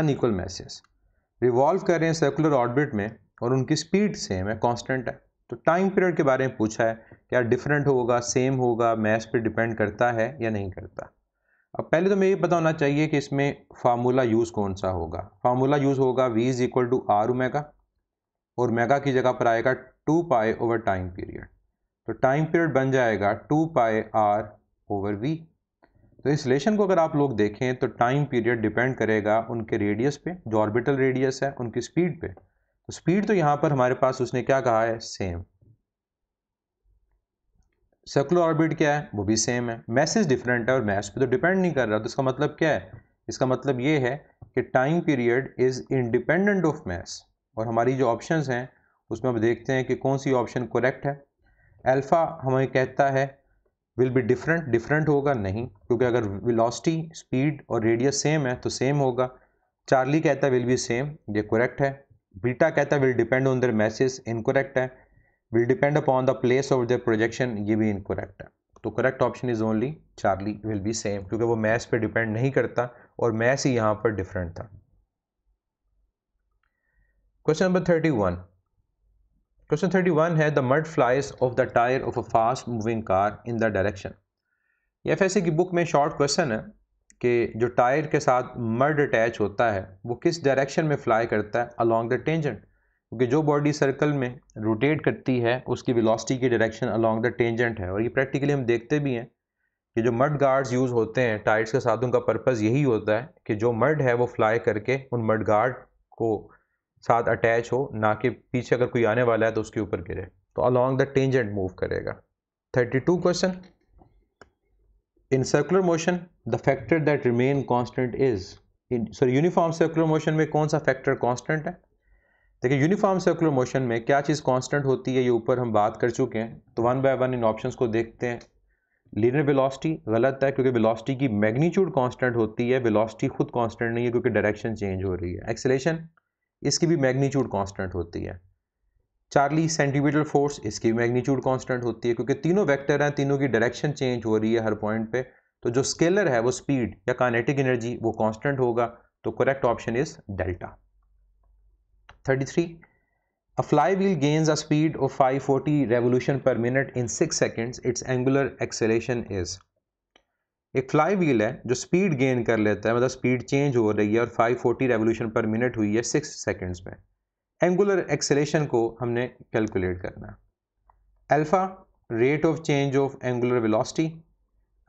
अनईक्वल मैसेज रिवॉल्व कर रहे हैं सर्कुलर ऑर्बिट में और उनकी स्पीड सेम है कांस्टेंट है तो टाइम पीरियड के बारे में पूछा है क्या डिफरेंट होगा सेम होगा मैथ पे डिपेंड करता है या नहीं करता अब पहले तो मैं ये पता होना चाहिए कि इसमें फार्मूला यूज़ कौन सा होगा फार्मूला यूज़ होगा v is equal to r omega और मेगा की जगह पर आएगा two pi over time period तो टाइम पीरियड बन जाएगा टू पाए आर ओवर वी तो इस रिलेशन को अगर आप लोग देखें तो टाइम पीरियड डिपेंड करेगा उनके रेडियस पे जो ऑर्बिटल रेडियस है उनकी स्पीड पे तो स्पीड तो यहाँ पर हमारे पास उसने क्या कहा है सेम सर्कुलर ऑर्बिट क्या है वो भी सेम है मैसेज डिफरेंट है और मैथ पे तो डिपेंड नहीं कर रहा तो इसका मतलब क्या है इसका मतलब ये है कि time period is independent of masses और हमारी जो ऑप्शन हैं उसमें हम देखते हैं कि कौन सी ऑप्शन करेक्ट है अल्फ़ा हमें कहता है विल बी डिफरेंट डिफरेंट होगा नहीं क्योंकि अगर विलॉसिटी स्पीड और रेडियस सेम है तो सेम होगा चार्ली कहता है विल बी सेम ये करेक्ट है बीटा कहता है will depend on their masses incorrect है will depend upon the place of the projection ये भी इनकोरेक्ट है तो correct option is only Charlie will be same क्योंकि वो मैथ्स पे डिपेंड नहीं करता और मैथ्स ही यहाँ पर डिफरेंट था question number thirty one question thirty one है the mud flies off the tyre of a fast moving car in the direction F S की बुक में शॉर्ट क्वेश्चन है कि जो टायर के साथ मर्ड अटैच होता है वो किस डायरेक्शन में फ्लाई करता है अलॉन्ग द टेंजेंट क्योंकि जो बॉडी सर्कल में रोटेट करती है उसकी विलॉसिटी की डायरेक्शन अलॉन्ग द टेंजेंट है और ये प्रैक्टिकली हम देखते भी हैं कि जो मर्ड गार्ड्स यूज़ होते हैं टायर्स के साथ उनका पर्पज़ यही होता है कि जो मर्ड है वो फ्लाई करके उन मड गार्ड को साथ अटैच हो ना कि पीछे अगर कोई आने वाला है तो उसके ऊपर गिरे तो अलॉन्ग द टेंजेंट मूव करेगा thirty two question in circular motion the factor that remain constant is sorry uniform circular motion में कौन सा फैक्टर कॉन्स्टेंट है देखिए यूनिफॉर्म सर्कुलर मोशन में क्या चीज़ कांस्टेंट होती है ये ऊपर हम बात कर चुके हैं तो वन बाय वन इन ऑप्शंस को देखते हैं लीनियर वेलोसिटी गलत है क्योंकि वेलोसिटी की मैग्नीट्यूड कांस्टेंट होती है वेलोसिटी खुद कांस्टेंट नहीं है क्योंकि डायरेक्शन चेंज हो रही है एक्सेलेशन इसकी भी मैग्नीच्यूड कॉन्स्टेंट होती है चार्ली सेंटीमीटर फोर्स इसकी भी मैग्नीच्यूड कॉन्स्टेंट होती है क्योंकि तीनों वैक्टर हैं तीनों की डायरेक्शन चेंज हो रही है हर पॉइंट पर तो जो स्केलर है वो स्पीड या कानेटिक एनर्जी वो कॉन्स्टेंट होगा तो correct option is delta 33. A flywheel gains a speed of 540 revolution per minute in 6 seconds. Its angular acceleration is. एक फ्लाई व्हील है जो स्पीड गेन कर लेता है मतलब स्पीड चेंज हो रही है और 540 रेवोल्यूशन पर मिनट हुई है 6 सेकंड्स में एंगुलर एक्सेलेशन को हमने कैलकुलेट करना है alpha rate of change of angular velocity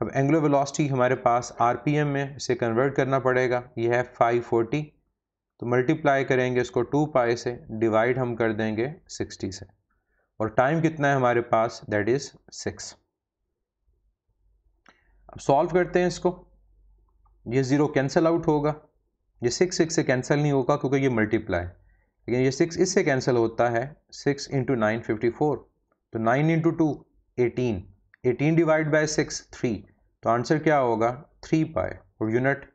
अब एंगुलर वेलोसिटी हमारे पास आरपीएम में इसे कन्वर्ट करना पड़ेगा यह है 540 तो मल्टीप्लाई करेंगे इसको टू पाई से डिवाइड हम कर देंगे सिक्सटी से और टाइम कितना है हमारे पास दैट इज़ सिक्स अब सॉल्व करते हैं इसको ये ज़ीरो कैंसिल आउट होगा ये सिक्स सिक्स से कैंसिल नहीं होगा क्योंकि ये मल्टीप्लाई लेकिन ये सिक्स इससे कैंसिल होता है six into nine fifty four तो nine into two eighteen eighteen divide by six three तो आंसर क्या होगा थ्री पाए और unit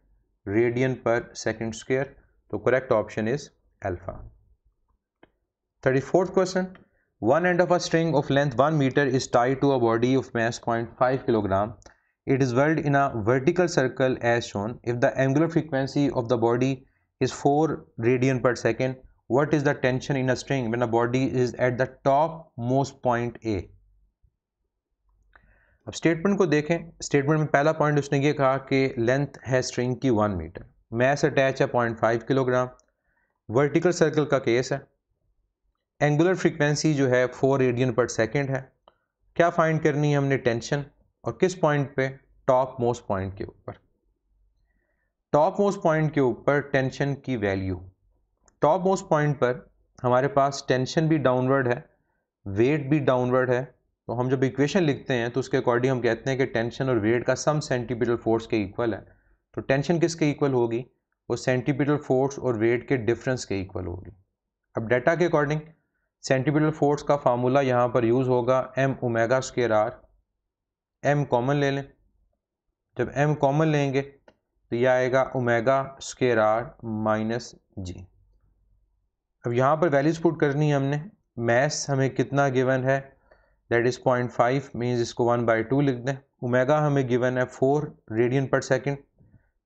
radian per second square तो correct option is alpha thirty fourth question one end of a string of length one metre is tie to a body of mass point five kilogram it is whirled in a vertical circle as shown if the angular frequency of the body is four radian per second what is the tension in a string when a body is at the top most point A अब स्टेटमेंट को देखें स्टेटमेंट में पहला पॉइंट उसने ये कहा कि लेंथ है स्ट्रिंग की वन मीटर मैस अटैच है point five kilogram vertical circle का केस है एंगुलर फ्रिक्वेंसी जो है फोर रेडियन पर सेकेंड है क्या फाइंड करनी है हमने टेंशन और किस पॉइंट पे टॉप मोस्ट पॉइंट के ऊपर टॉप मोस्ट पॉइंट के ऊपर टेंशन की वैल्यू टॉप मोस्ट पॉइंट पर हमारे पास टेंशन भी डाउनवर्ड है वेट भी डाउनवर्ड है तो हम जब इक्वेशन लिखते हैं तो उसके अकॉर्डिंग हम कहते हैं कि टेंशन और वेट का सम सेंटीपीटल फोर्स के इक्वल है तो टेंशन किसके इक्वल होगी वो सेंटीपीडल फोर्स और वेट के डिफरेंस के इक्वल होगी अब डाटा के अकॉर्डिंग सेंटीपीडल फोर्स का फार्मूला यहाँ पर यूज़ होगा m omega square r m common ले लें जब एम कॉमन लेंगे तो यह आएगा omega square r minus g अब यहाँ पर वैल्यूज पुट करनी है हमने मैस हमें कितना गिवन है that is point five means इसको वन बाई टू लिख दें ओमेगा हमें गिवन है फोर रेडियन पर सेकेंड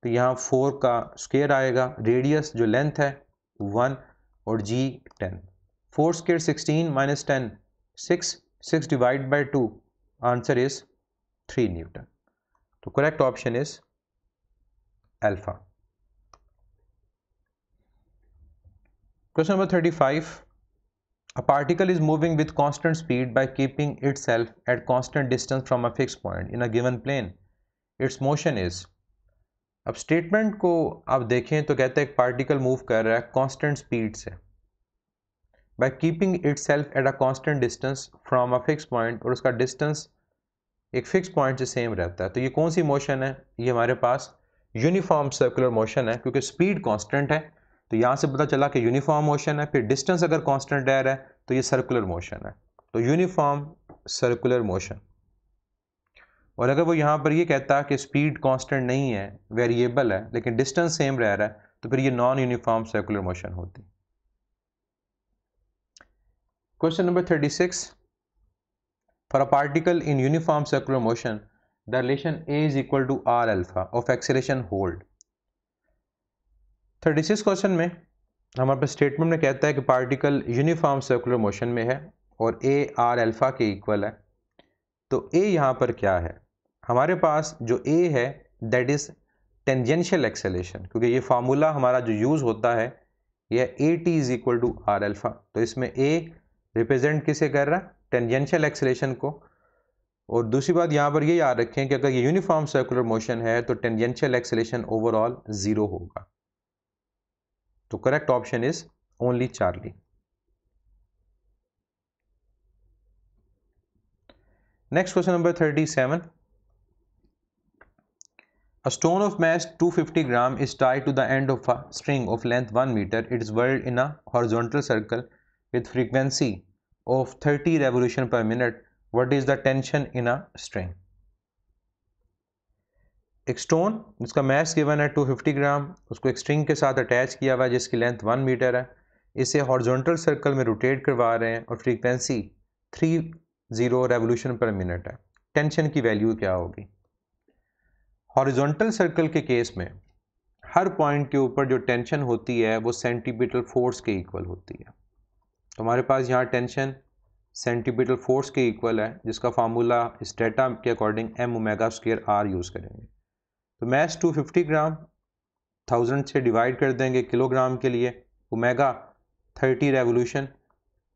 तो यहाँ फोर का स्केयर आएगा रेडियस जो लेंथ है वन और g ten four square sixteen minus ten six six divide by two answer is three newton तो correct option is alpha question number thirty five a particle is moving with constant speed by keeping itself at constant distance from a fix point in a given plane its motion is अब स्टेटमेंट को आप देखें तो कहते हैं पार्टिकल मूव कर रहा है कांस्टेंट स्पीड से by keeping itself at a constant distance from a fix point और उसका डिस्टेंस एक फिक्स पॉइंट से सेम रहता है तो ये कौन सी मोशन है ये हमारे पास यूनिफॉर्म सर्कुलर मोशन है क्योंकि स्पीड कॉन्स्टेंट है तो यहाँ से पता चला कि यूनिफॉर्म मोशन है फिर डिस्टेंस अगर कॉन्स्टेंट रह रहा है तो ये सर्कुलर मोशन है तो यूनिफॉर्म सर्कुलर मोशन और अगर वो यहाँ पर ये कहता कि स्पीड कांस्टेंट नहीं है वेरिएबल है लेकिन डिस्टेंस सेम रह रहा है तो फिर ये नॉन यूनिफॉर्म सर्कुलर मोशन होती question number thirty six a particle in uniform circular motion the relation a is equal to are alpha alpha of hold thirty six question में हमारे पास स्टेटमेंट में कहता है कि पार्टिकल यूनिफॉर्म सर्कुलर मोशन में है और ए आर एल्फा के इक्वल है तो ए यहाँ पर क्या है हमारे पास जो ए है दैट इज़ टेंजेंशियल एक्सेलेशन क्योंकि ये फार्मूला हमारा जो यूज़ होता है यह a T is equal to are alpha तो इसमें ए रिप्रेजेंट किसे कर रहा है टेंजेंशियल एक्सेलेशन को और दूसरी बात यहाँ पर ये याद रखें कि अगर ये यूनिफॉर्म सर्कुलर मोशन है तो टेंजेंशियल एक्सेलेशन ओवरऑल ज़ीरो होगा तो correct option is only Charlie next question number thirty seven A stone of mass 250 gram is tied to the end of a string of length 1 meter. It is whirled in a horizontal circle with frequency of 30 revolution per minute. What is the tension in a string? एक स्टोन जिसका मैस गिवन है 250 ग्राम उसको एक स्ट्रिंग के साथ अटैच किया हुआ है जिसकी लेंथ वन मीटर है इसे हॉर्जोंटल सर्कल में रोटेट करवा रहे हैं और frequency three zero revolution per minute है टेंशन की वैल्यू क्या होगी हॉरिजॉन्टल सर्कल के केस में हर पॉइंट के ऊपर जो टेंशन होती है वो सेंटीपिटल फोर्स के इक्वल होती है तो हमारे पास यहाँ टेंशन सेंटीपिटल फोर्स के इक्वल है जिसका फार्मूला इस डेटा के according m omega square r use करेंगे तो मैस 250 ग्राम थाउजेंड से डिवाइड कर देंगे किलोग्राम के लिए ओमेगा 30 रेवोल्यूशन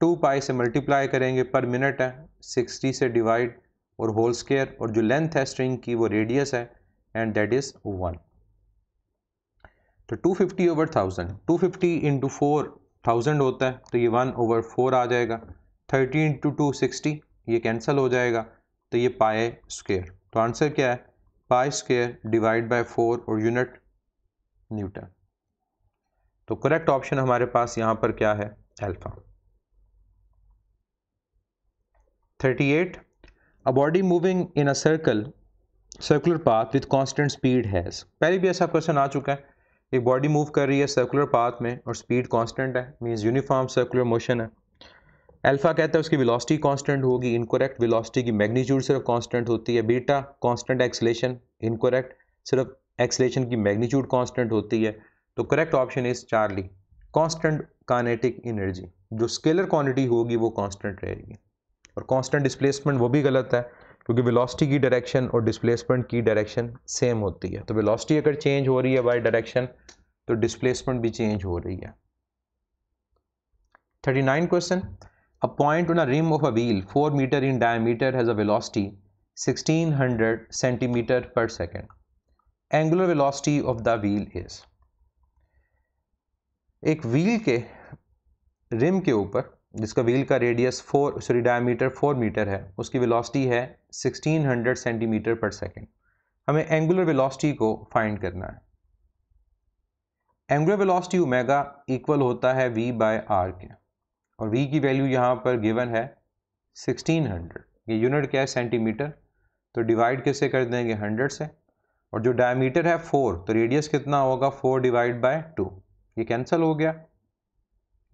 2 पाई से मल्टीप्लाई करेंगे पर मिनट है 60 से डिवाइड और होल स्केयर और जो लेंथ है स्ट्रिंग की वो रेडियस है एंड दैट इज वन तो 250 over thousand two fifty into four thousand होता है तो ये वन ओवर फोर आ जाएगा थर्टी इंटू टू सिक्सटी ये कैंसिल हो जाएगा तो ये पाए स्क्वेयर तो आंसर क्या है pi square divide by four और यूनिट न्यूटन तो करेक्ट ऑप्शन हमारे पास यहाँ पर क्या है alpha 38 a body moving in a circle circular path with constant speed has पहले भी ऐसा क्वेश्चन आ चुका है एक बॉडी मूव कर रही है सर्कुलर पाथ में और स्पीड कॉन्स्टेंट है मीन्स यूनिफॉर्म सर्कुलर मोशन है अल्फा कहता है उसकी विलासिटी कॉन्स्टेंट होगी इनकोरेक्ट वेलोसिटी की मैग्नीट्यूड सिर्फ कॉन्स्टेंट होती है बीटा कॉन्स्टेंट एक्सलेशन इनकोरेक्ट सिर्फ एक्सलेशन की मैग्नीट्यूड कॉन्स्टेंट होती है तो correct option is Charlie constant kinetic energy जो स्केलर क्वान्टिटी होगी वो कॉन्स्टेंट रहेगी और कॉन्स्टेंट डिस्प्लेसमेंट वो भी गलत है क्योंकि वेलोसिटी की डायरेक्शन और डिस्प्लेसमेंट की डायरेक्शन सेम होती है तो वेलोसिटी अगर चेंज हो रही है बाय डायरेक्शन तो डिस्प्लेसमेंट भी चेंज हो रही है 39 question a point on a rim of a wheel 4 metre in diameter has a velocity 1600 centimetre per second angular velocity of the wheel is एक व्हील के रिम के ऊपर जिसका व्हील का radius four sorry diameter four metre है उसकी वेलोसिटी है 1600 सेंटीमीटर पर सेकंड हमें एंगुलर वेलोसिटी को फाइंड करना है एंगुलर वेलोसिटी ओमेगा इक्वल होता है वी बाय आर के और वी की वैल्यू यहाँ पर गिवन है 1600 ये यूनिट क्या है सेंटीमीटर तो डिवाइड कैसे कर देंगे हंड्रेड से और जो डायमीटर है फोर तो रेडियस कितना होगा फोर डिवाइड बाय टू ये कैंसिल हो गया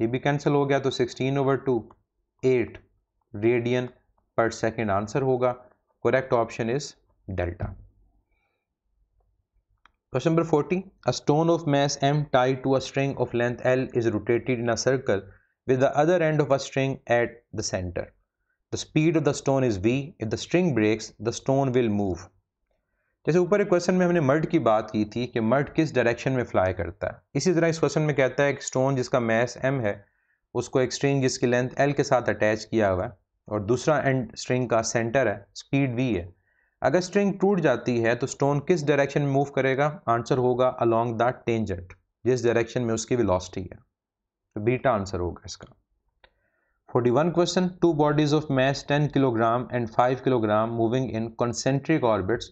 ये भी कैंसिल हो गया तो sixteen over two eight radian per second answer होगा correct option is delta question number forty a stone of mass M tied to a string of length L is rotated in a circle with the other end of a string at the centre the speed of the stone is V if the string breaks the stone will move जैसे ऊपर एक क्वेश्चन में हमने मर्ड की बात की थी कि मर्ड किस डायरेक्शन में फ्लाई करता है इसी तरह इस क्वेश्चन में कहता है एक स्टोन जिसका मैस एम है उसको एक स्ट्रिंग जिसकी लेंथ एल के साथ अटैच किया हुआ है और दूसरा एंड स्ट्रिंग का सेंटर है स्पीड वी है अगर स्ट्रिंग टूट जाती है तो स्टोन किस डायरेक्शन में मूव करेगा आंसर होगा अलोंग द टेंजेंट जिस डायरेक्शन में उसकी वेलोसिटी है तो बीटा आंसर होगा इसका 41 question two bodies of mass 10 kilogram and 5 kilogram moving in concentric orbits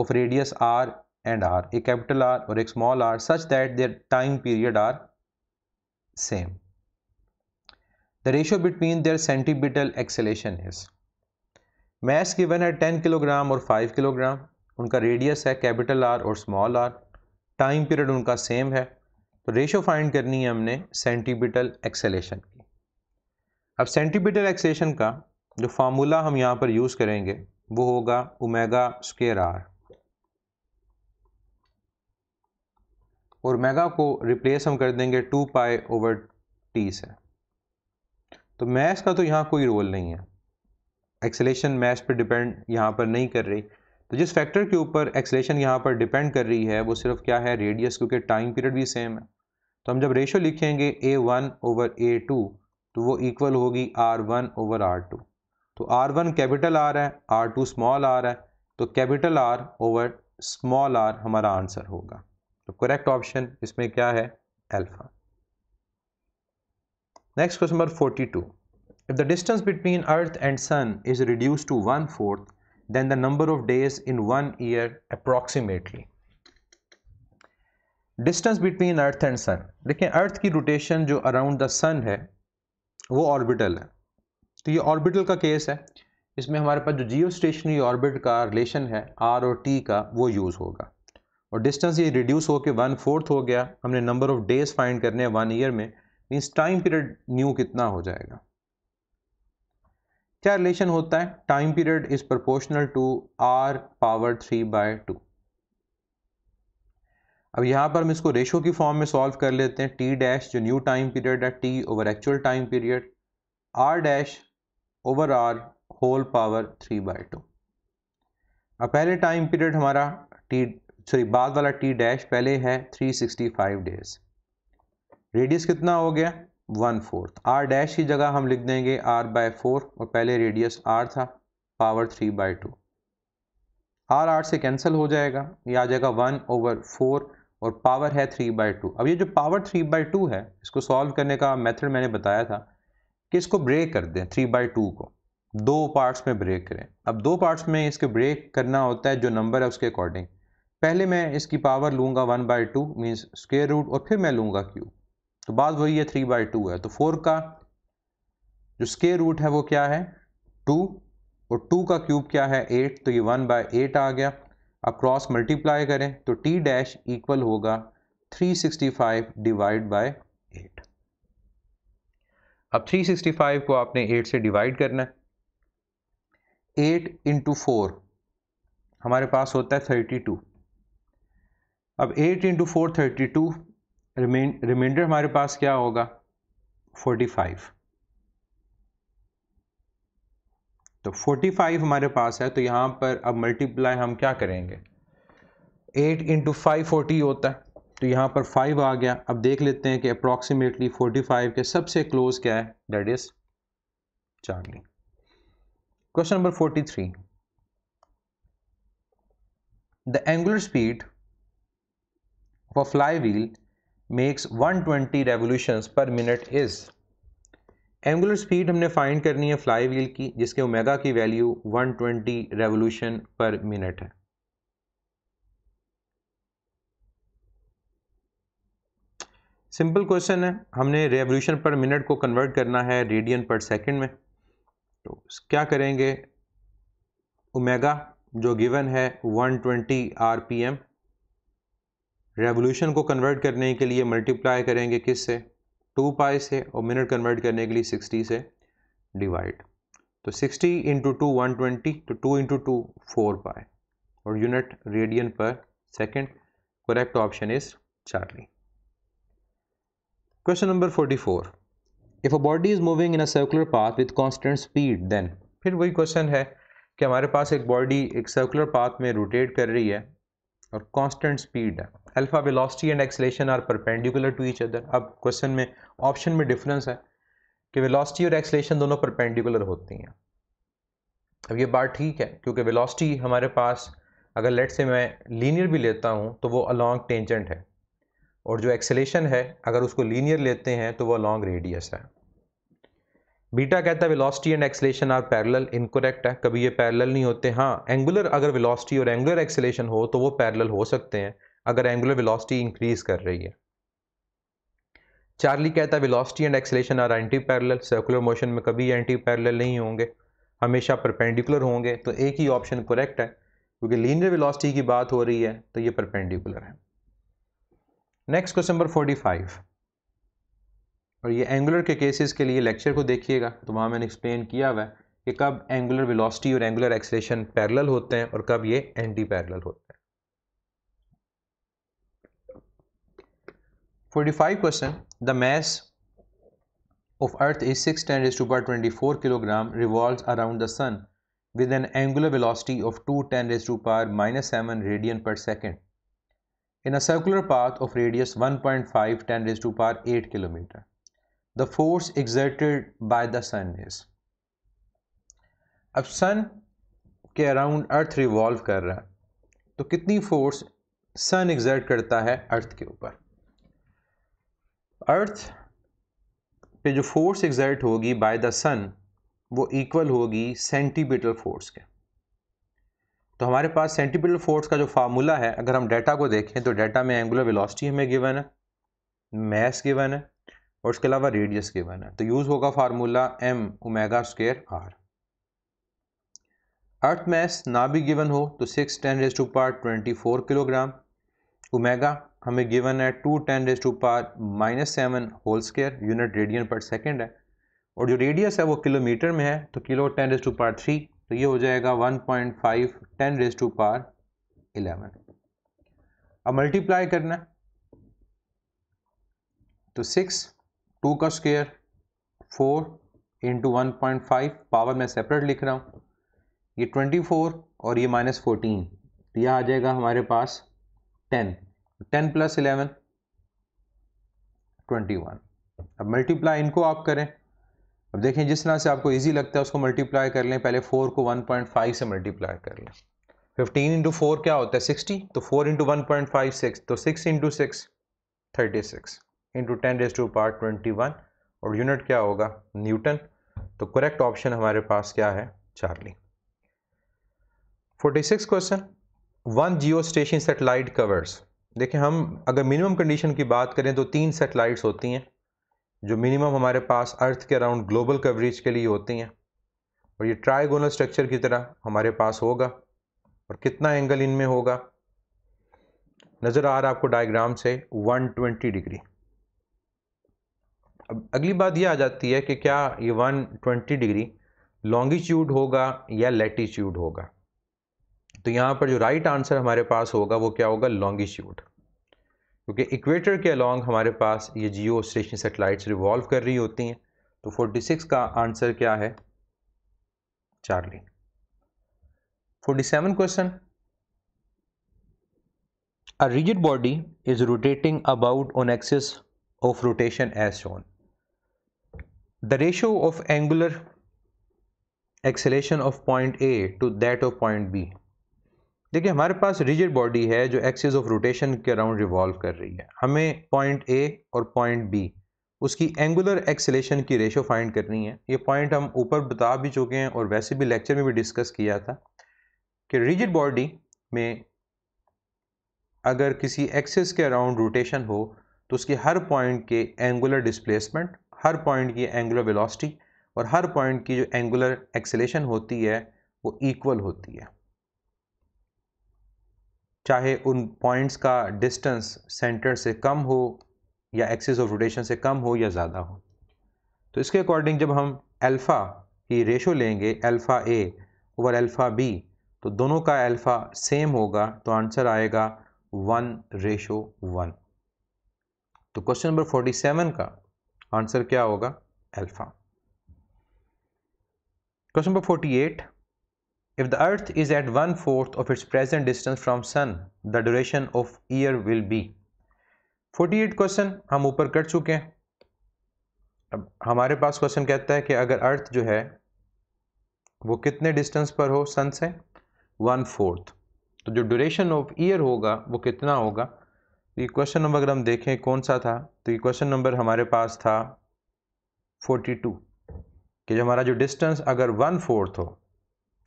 of radius R and R a capital R और एक small R such that their time period are same the ratio between their centripetal acceleration is mass given है टेन किलोग्राम और फाइव किलोग्राम उनका रेडियस है कैपिटल आर और स्मॉल आर टाइम पीरियड उनका सेम है तो रेशो फाइंड करनी है हमने सेंटीबिटल एक्सेलेशन की अब सेंटीबिटल एक्सेलेशन का जो फार्मूला हम यहाँ पर यूज़ करेंगे वो होगा उमेगा स्केर आर और मेगा को रिप्लेस हम कर देंगे टू पाई ओवर टी से तो मैस का तो यहाँ कोई रोल नहीं है एक्सेलेशन मैस पर डिपेंड यहाँ पर नहीं कर रही तो जिस फैक्टर के ऊपर एक्सेलेशन यहाँ पर डिपेंड कर रही है वो सिर्फ क्या है रेडियस क्योंकि टाइम पीरियड भी सेम है तो हम जब रेशो लिखेंगे A one over A two तो वो इक्वल होगी R one over R two तो आर वन कैपिटल आर है आर टू स्मॉल आर है तो capital R over small R हमारा आंसर होगा तो करेक्ट ऑप्शन इसमें क्या है alpha next question number 42 if the distance between earth and sun is reduced to one fourth then the number of days in one year approximately distance between earth and sun देखिए अर्थ की रोटेशन जो अराउंड द सन है वो ऑर्बिटल है तो ये ऑर्बिटल का केस है इसमें हमारे पास जो जियो स्टेशनरी ऑर्बिट का रिलेशन है आर और टी का वो यूज़ होगा और डिस्टेंस ये रिड्यूस होकर वन फोर्थ हो गया हमने नंबर ऑफ डेज फाइंड करने हैं वन ईयर में मीन्स टाइम पीरियड न्यू कितना हो जाएगा क्या रिलेशन होता है time period is proportional to R power three by two अब यहां पर हम इसको रेशो की फॉर्म में सॉल्व कर लेते हैं टी डैश जो न्यू टाइम पीरियड है T over actual time period R dash over R whole power three by two अब पहले टाइम पीरियड हमारा टी सॉरी बाद वाला टी डैश पहले है 365 डेज रेडियस कितना हो गया वन फोर्थ आर डैश की जगह हम लिख देंगे आर बाय फोर और पहले रेडियस आर था power three by two R R से कैंसिल हो जाएगा ये आ जाएगा वन ओवर फोर और पावर है थ्री बाय टू अब ये जो पावर थ्री बाय टू है इसको सॉल्व करने का मेथड मैंने बताया था कि इसको ब्रेक कर दें थ्री बाय टू को दो पार्ट्स में ब्रेक करें अब दो पार्ट्स में इसके ब्रेक करना होता है जो नंबर है उसके अकॉर्डिंग पहले मैं इसकी पावर लूँगा one by two means square root और फिर मैं लूँगा क्यू तो बात वही है थ्री बाई टू है तो फोर का जो स्केयर रूट है वो क्या है टू और टू का क्यूब क्या है एट तो ये वन बाय एट आ गया अब क्रॉस मल्टीप्लाई करें तो टी डैश इक्वल होगा three sixty five divide by eight अब थ्री सिक्सटी फाइव को आपने एट से डिवाइड करना है एट इंटू फोर हमारे पास होता है थर्टी टू अब eight into four thirty two remainder हमारे पास क्या होगा फोर्टी फाइव तो फोर्टी फाइव हमारे पास है तो यहां पर अब मल्टीप्लाई हम क्या करेंगे एट इंटू फाइव फोर्टी होता है तो यहां पर फाइव आ गया अब देख लेते हैं कि अप्रॉक्सीमेटली फोर्टी फाइव के सबसे क्लोज क्या है that is Charlie question number forty three the angular speed for flywheel makes 120 revolutions per minute is angular speed हमने फाइंड करनी है फ्लाई व्हील की जिसके ओमेगा की वैल्यू 120 रेवोल्यूशन पर मिनट है सिंपल क्वेश्चन है हमने रेवोल्यूशन पर मिनट को कन्वर्ट करना है रेडियन पर सेकंड में तो क्या करेंगे ओमेगा जो गिवन है 120 आरपीएम रेवोल्यूशन को कन्वर्ट करने के लिए मल्टीप्लाई करेंगे किस से टू पाई से और मिनट कन्वर्ट करने के लिए सिक्सटी से डिवाइड तो sixty into two one twenty तो two into two four pi और unit radian per second correct option is Charlie question number forty four if a body is moving in a circular path with constant speed then फिर वही क्वेश्चन है कि हमारे पास एक बॉडी एक सर्कुलर पाथ में रोटेट कर रही है और कॉन्स्टेंट स्पीड है alpha velocity and acceleration are perpendicular to each other अब क्वेश्चन में ऑप्शन में डिफरेंस है कि वेलोसिटी और एक्सलेशन दोनों परपेंडिकुलर होती हैं अब ये बात ठीक है क्योंकि वेलोसिटी हमारे पास अगर लेट से मैं लीनियर भी लेता हूँ तो वो अलॉन्ग टेंजेंट है और जो एक्सलेशन है अगर उसको लीनियर लेते हैं तो वो अलॉन्ग रेडियस है बीटा कहता है velocity and acceleration are parallel incorrect है कभी ये पैरेलल नहीं होते हाँ एंगुलर अगर वेलोसिटी और एंगुलर एक्सलेशन हो तो वो पैरेलल हो सकते हैं अगर एंगुलर वेलोसिटी इंक्रीज कर रही है चार्ली कहता है velocity and acceleration are anti parallel circular motion में कभी एंटी पैरेलल नहीं होंगे हमेशा परपेंडिकुलर होंगे तो एक ही ऑप्शन करेक्ट है क्योंकि लीनियर वेलोसिटी की बात हो रही है तो ये परपेंडिकुलर है next question number forty five और ये एंगुलर के केसेस के लिए लेक्चर को देखिएगा तो वहाँ मैंने एक्सप्लेन किया हुआ है कि कब एंगुलर विलॉसिटी और एंगुलर एक्सलेशन पैरल होते हैं और कब ये एंटी पैरल होते हैं 45 question the mass of earth is 6 10 raised to power 24 kilogram revolves around the sun with an angular velocity of 2 10 raised to power minus 7 radian per second in a circular path of radius 1.5 10 raised to power 8 kilometer the force exerted by the sun is अब सन के अराउंड अर्थ रिवॉल्व कर रहा है तो कितनी फोर्स सन एग्जर्ट करता है अर्थ के ऊपर अर्थ पे जो फोर्स एग्जर्ट होगी बाय द सन वो इक्वल होगी सेंटीपिटल फोर्स के तो हमारे पास सेंटीपिटल फोर्स का जो फार्मूला है अगर हम डाटा को देखें तो डाटा में एंगुलर वेलोसिटी हमें गिवन है मैस गिवन है और उसके अलावा रेडियस गिवन है तो यूज़ होगा formula M omega square R earth mass ना भी गिवन हो तो six ten raise to power twenty four kilogram omega हमें गिवन है two ten raise to power minus seven whole square unit radian per second है और जो रेडियस है वो किलोमीटर में है तो kilo ten raise to power three तो ये हो जाएगा one point five ten raise to power eleven अब मल्टीप्लाई करना तो सिक्स टू का square four into one point five power मैं सेपरेट लिख रहा हूँ ये ट्वेंटी फोर और ये माइनस फोर्टीन तो यह आ जाएगा हमारे पास ten ten plus eleven twenty one अब मल्टीप्लाई इनको आप करें अब देखें जिस तरह से आपको इजी लगता है उसको मल्टीप्लाई कर लें पहले फोर को वन पॉइंट फाइव से मल्टीप्लाई कर लें फिफ्टीन इंटू फोर क्या होता है सिक्सटी तो four into one point five six तो six into six thirty six into ten raise to power twenty one और यूनिट क्या होगा न्यूटन तो करेक्ट ऑप्शन हमारे पास क्या है Charlie forty six question one geo station satellite covers देखें हम अगर मिनिमम कंडीशन की बात करें तो तीन सेटेलाइट्स होती हैं जो मिनिमम हमारे पास अर्थ के अराउंड ग्लोबल कवरेज के लिए होती हैं और ये ट्राइगोनल स्ट्रक्चर की तरह हमारे पास होगा और कितना एंगल इनमें होगा नज़र आ रहा आपको डायग्राम से 120 डिग्री अब अगली बात यह आ जाती है कि क्या ये 120 डिग्री लॉन्गिट्यूड होगा या लेटीट्यूड होगा तो यहाँ पर जो राइट right आंसर हमारे पास होगा वो क्या होगा लॉन्गिश्यूट क्योंकि इक्वेटर के अलॉन्ग हमारे पास ये जियो स्टेशन सेटेलाइट रिवॉल्व कर रही होती हैं तो 46 का आंसर क्या है Charlie 47 question a rigid body is rotating about on axis of rotation as shown the ratio of angular acceleration of point A to that of point B देखिए हमारे पास रिजिड बॉडी है जो एक्सिस ऑफ रोटेशन के अराउंड रिवॉल्व कर रही है हमें पॉइंट ए और पॉइंट बी उसकी एंगुलर एक्सेलेशन की रेशो फाइंड करनी है ये पॉइंट हम ऊपर बता भी चुके हैं और वैसे भी लेक्चर में भी डिस्कस किया था कि रिजिड बॉडी में अगर किसी एक्सिस के अराउंड रोटेशन हो तो उसकी हर पॉइंट के एंगुलर डिस्प्लेसमेंट हर पॉइंट की एंगुलर वेलोसिटी और हर पॉइंट की जो एंगुलर एक्सेलेशन होती है वो इक्वल होती है चाहे उन पॉइंट्स का डिस्टेंस सेंटर से कम हो या एक्सिस ऑफ रोटेशन से कम हो या ज़्यादा हो तो इसके अकॉर्डिंग जब हम अल्फ़ा की रेशो लेंगे alpha A over alpha B तो दोनों का अल्फ़ा सेम होगा तो आंसर आएगा वन रेशो वन तो क्वेश्चन नंबर फोर्टी सेवन का आंसर क्या होगा alpha question number forty eight If the earth is at one fourth of its present distance from sun, the duration of year will be 48 question हम ऊपर कर चुके हैं अब हमारे पास क्वेश्चन कहता है कि अगर अर्थ जो है वो कितने डिस्टेंस पर हो सन से वन फोर्थ तो जो ड्यूरेशन ऑफ ईयर होगा वो कितना होगा तो ये क्वेश्चन नंबर अगर हम देखें कौन सा था तो ये क्वेश्चन नंबर हमारे पास था 42 कि जो हमारा जो डिस्टेंस अगर वन फोर्थ हो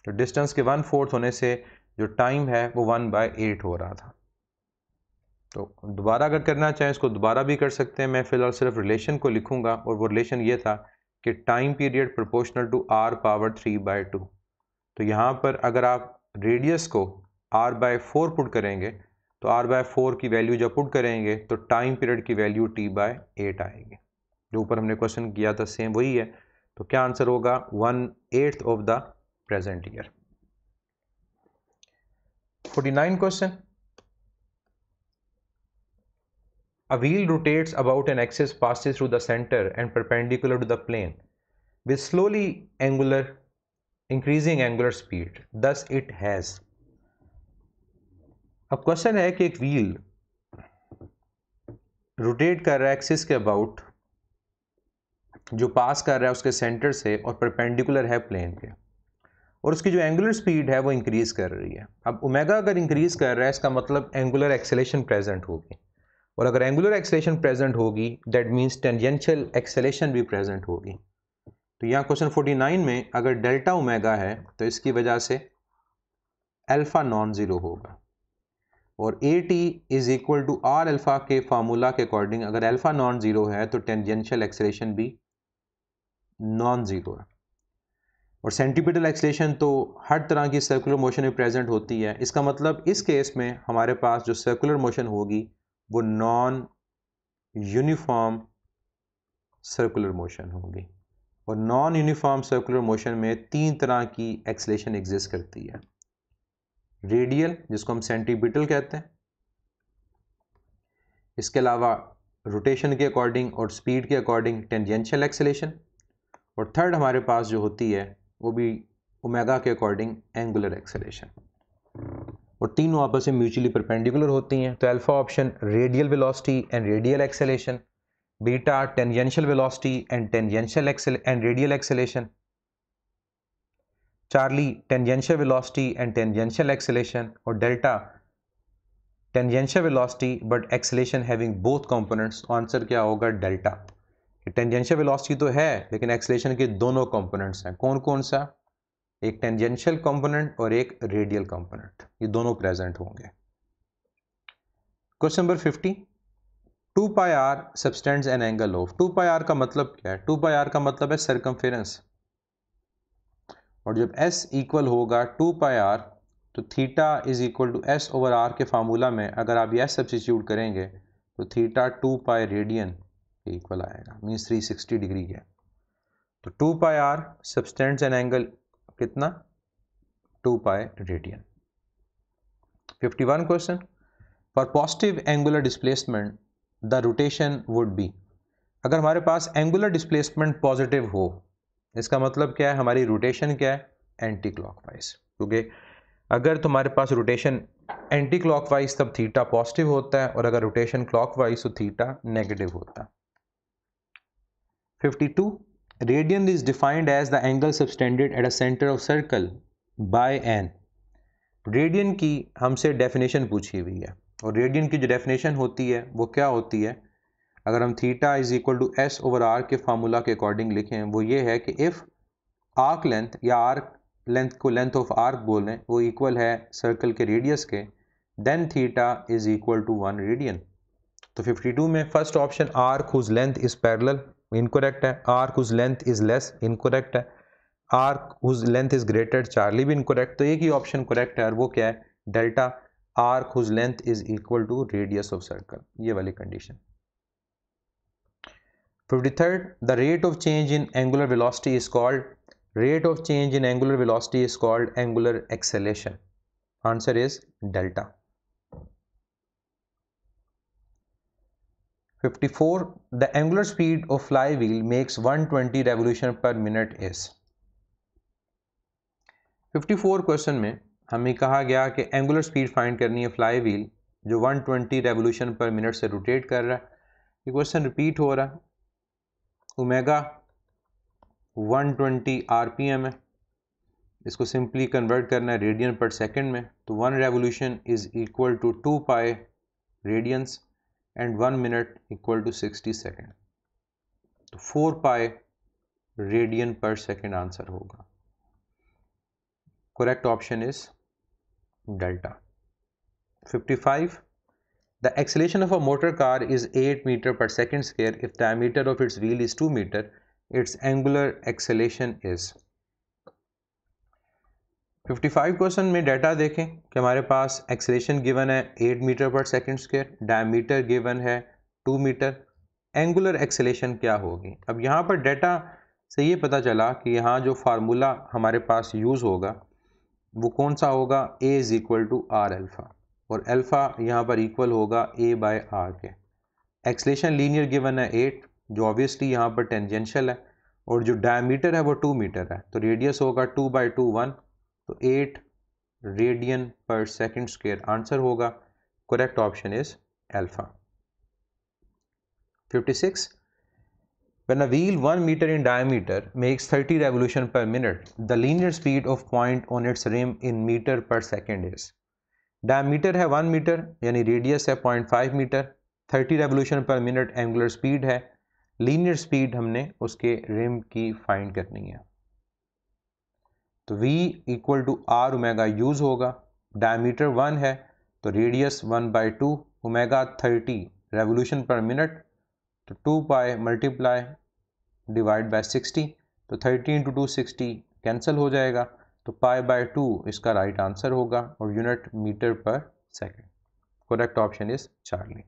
तो डिस्टेंस के वन फोर्थ होने से जो टाइम है वो वन बाय एट हो रहा था तो दोबारा अगर करना चाहें इसको दोबारा भी कर सकते हैं मैं फ़िलहाल सिर्फ रिलेशन को लिखूंगा और वो रिलेशन ये था कि time period proportional to R power three by two तो यहाँ पर अगर आप रेडियस को आर बाय फोर पुट करेंगे तो आर बाय फोर की वैल्यू जब पुट करेंगे तो टाइम पीरियड की वैल्यू टी बाय एट आएगी जो ऊपर हमने क्वेश्चन किया था सेम वही है तो क्या आंसर होगा one eighth of the present year 49 question a wheel rotates about an axis passes through the center and perpendicular to the plane with slowly angular increasing angular speed thus it has अब क्वेश्चन है कि एक व्हील रोटेट कर रहा है एक्सिस के अबाउट जो पास कर रहा है उसके सेंटर से और परपेंडिकुलर है प्लेन के और उसकी जो एंगुलर स्पीड है वो इंक्रीज़ कर रही है अब ओमेगा अगर इंक्रीज़ कर रहा है इसका मतलब एंगुलर एक्सेलेशन प्रेजेंट होगी और अगर एंगुलर एक्सेलेशन प्रेजेंट होगी दैट मीन्स टेंजेंशियल एक्सेलेशन भी प्रेजेंट होगी तो यहाँ क्वेश्चन 49 में अगर डेल्टा ओमेगा है तो इसकी वजह से अल्फ़ा नॉन ज़ीरो होगा और A T is equal to are alpha के फार्मूला के अकॉर्डिंग अगर एल्फ़ा नॉन ज़ीरो है तो टेंजेंशियल एक्सेलेशन भी नॉन ज़ीरो है और सेंटीपिटल एक्सलेशन तो हर तरह की सर्कुलर मोशन में प्रेजेंट होती है इसका मतलब इस केस में हमारे पास जो सर्कुलर मोशन होगी वो नॉन यूनिफॉर्म सर्कुलर मोशन होगी और नॉन यूनिफॉर्म सर्कुलर मोशन में तीन तरह की एक्सलेशन एग्जिस्ट करती है रेडियल जिसको हम सेंटीपिटल कहते हैं इसके अलावा रोटेशन के अकॉर्डिंग और स्पीड के अकॉर्डिंग टेंजेंशियल एक्सलेशन और थर्ड हमारे पास जो होती है वो भी ओमेगा के अकॉर्डिंग एंगुलर एक्सेलेशन और तीनों आपस में म्यूचुअली परपेंडिकुलर होती हैं तो alpha option radial velocity and radial acceleration beta tangential velocity and tangential accel and radial acceleration Charlie tangential velocity and tangential acceleration और delta tangential velocity but acceleration having both components answer क्या होगा डेल्टा टेंजेंशियल वेलोसिटी तो है लेकिन एक्सलेशन के दोनों कंपोनेंट्स हैं कौन कौन सा एक टेंजेंशियल कंपोनेंट और एक रेडियल कंपोनेंट ये दोनों प्रेजेंट होंगे question number fifty two pi R substance an angle of two pi R का मतलब क्या है टू पाई आर का मतलब है सरकमफेरेंस और जब एस इक्वल होगा टू पाई आर तो theta is equal to S over R के फार्मूला में अगर आप यह सब्सिट्यूट करेंगे तो theta two pi radian equal आएगा मीन्स 360 डिग्री है तो two pi R substance an angle कितना two pi radian 51 question for positive angular displacement the rotation would be अगर हमारे पास एंगुलर डिस्प्लेसमेंट पॉजिटिव हो इसका मतलब क्या है हमारी रोटेशन क्या है एंटी क्लॉकवाइज क्योंकि अगर तुम्हारे पास रोटेशन एंटी क्लॉकवाइज तब थीटा पॉजिटिव होता है और अगर रोटेशन क्लॉकवाइज तो थीटा नेगेटिव होता है 52 radian is defined as the angle subtended at a center of circle by n radian की हमसे डेफिनेशन पूछी हुई है और रेडियन की जो डेफिनेशन होती है वो क्या होती है अगर हम theta is equal to S over R के फार्मूला के अकॉर्डिंग लिखें वो ये है कि इफ़ आर्क लेंथ या आर्क लेंथ को लेंथ ऑफ आर्क बोलें वो इक्वल है सर्कल के रेडियस के then theta is equal to one radian तो 52 में first option arc whose length is parallel incorrect है arc whose length is less incorrect है arc whose length is greater Charlie भी इनकोरेक्ट तो एक ही ऑप्शन करेक्ट है और वो क्या है delta arc whose length is equal to radius of circle ये वाली condition fifty third the rate of change in angular velocity is called rate of change in angular velocity is called angular acceleration answer is delta 54 the angular speed of flywheel makes 120 revolution per minute is 54 question में हमें कहा गया कि एंगुलर स्पीड फाइंड करनी है फ्लाई व्हील जो 120 रेवोल्यूशन पर मिनट से रोटेट कर रहा है ये क्वेश्चन रिपीट हो रहा है ओमेगा 120 आरपीएम है इसको सिंपली कन्वर्ट करना है रेडियन पर सेकंड में तो one revolution is equal to two pi radians and 1 minute equal to 60 second तो 4 pi radian per second answer होगा correct option is delta 55 the acceleration of a motor car is 8 meter per second square if diameter of its wheel is 2 meter its angular acceleration is 55 question में डाटा देखें कि हमारे पास एक्सलेशन गिवन है 8 मीटर पर सेकंड स्क्वेयर डायमीटर गिवन है 2 मीटर एंगुलर एक्सलेशन क्या होगी अब यहाँ पर डाटा से ये पता चला कि यहाँ जो फार्मूला हमारे पास यूज़ होगा वो कौन सा होगा A is equal to are alpha और एल्फ़ा यहाँ पर इक्वल होगा ए बाय आर के एक्सलेशन लीनियर गिवन है एट जो ऑब्वियसली यहाँ पर टेंजेंशियल है और जो डायमीटर है वो टू मीटर है तो रेडियस होगा टू बाई टू वन तो eight radian per second square answer होगा correct option is alpha 56 when a wheel 1 metre in diameter makes 30 revolution per minute the linear speed of point on its rim in metre per second is diameter है 1 मीटर यानी रेडियस है 0.5 metre 30 revolution per minute angular speed है लीनियर स्पीड हमने उसके रिम की फाइंड करनी है तो v equal to are omega use होगा डायमीटर वन है तो radius one by two omega thirty revolution per minute तो two pi multiply divide by sixty तो thirty into two sixty cancel हो जाएगा तो पाए बाय टू इसका राइट right आंसर होगा और unit metre per second correct option is Charlie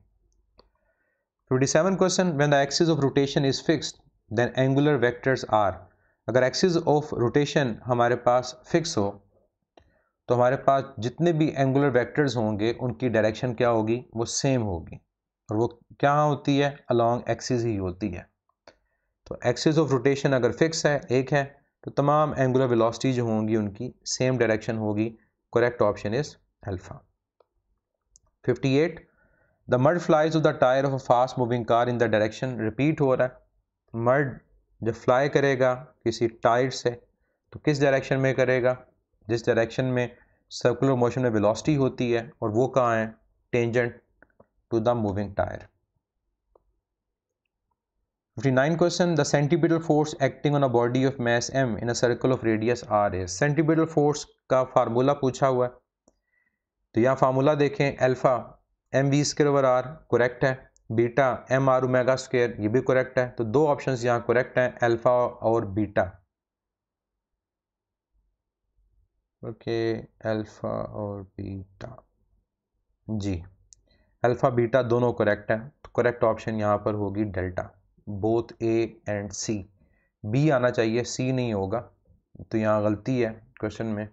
fifty seven question when the axis of rotation is fixed then angular vectors are अगर एक्सिस ऑफ रोटेशन हमारे पास फिक्स हो तो हमारे पास जितने भी एंगुलर वेक्टर्स होंगे उनकी डायरेक्शन क्या होगी वो सेम होगी और वो क्या होती है अलॉन्ग एक्सिस ही होती है तो एक्सिस ऑफ रोटेशन अगर फिक्स है एक है तो तमाम एंगुलर वेलोसिटी जो होंगी उनकी सेम डायरेक्शन होगी correct option is alpha 58 the mud flies off the tyre of a fast moving car in the direction repeat हो रहा है मर्ड जब फ्लाई करेगा किसी टायर से तो किस डायरेक्शन में करेगा जिस डायरेक्शन में सर्कुलर मोशन में वेलोसिटी होती है और वो कहाँ है tangent to the moving tyre 59 question the centripetal force acting on a body of mass M in a circle of radius R is centripetal force का फार्मूला पूछा हुआ है तो यहाँ फार्मूला देखें alpha M V square over R correct है beta M R omega square ये भी करेक्ट है तो दो ऑप्शन यहाँ करेक्ट हैं अल्फा और बीटा ओके अल्फा और बीटा जी अल्फा बीटा दोनों करेक्ट हैं तो करेक्ट ऑप्शन यहाँ पर होगी delta both A and C B आना चाहिए सी नहीं होगा तो यहाँ गलती है क्वेश्चन में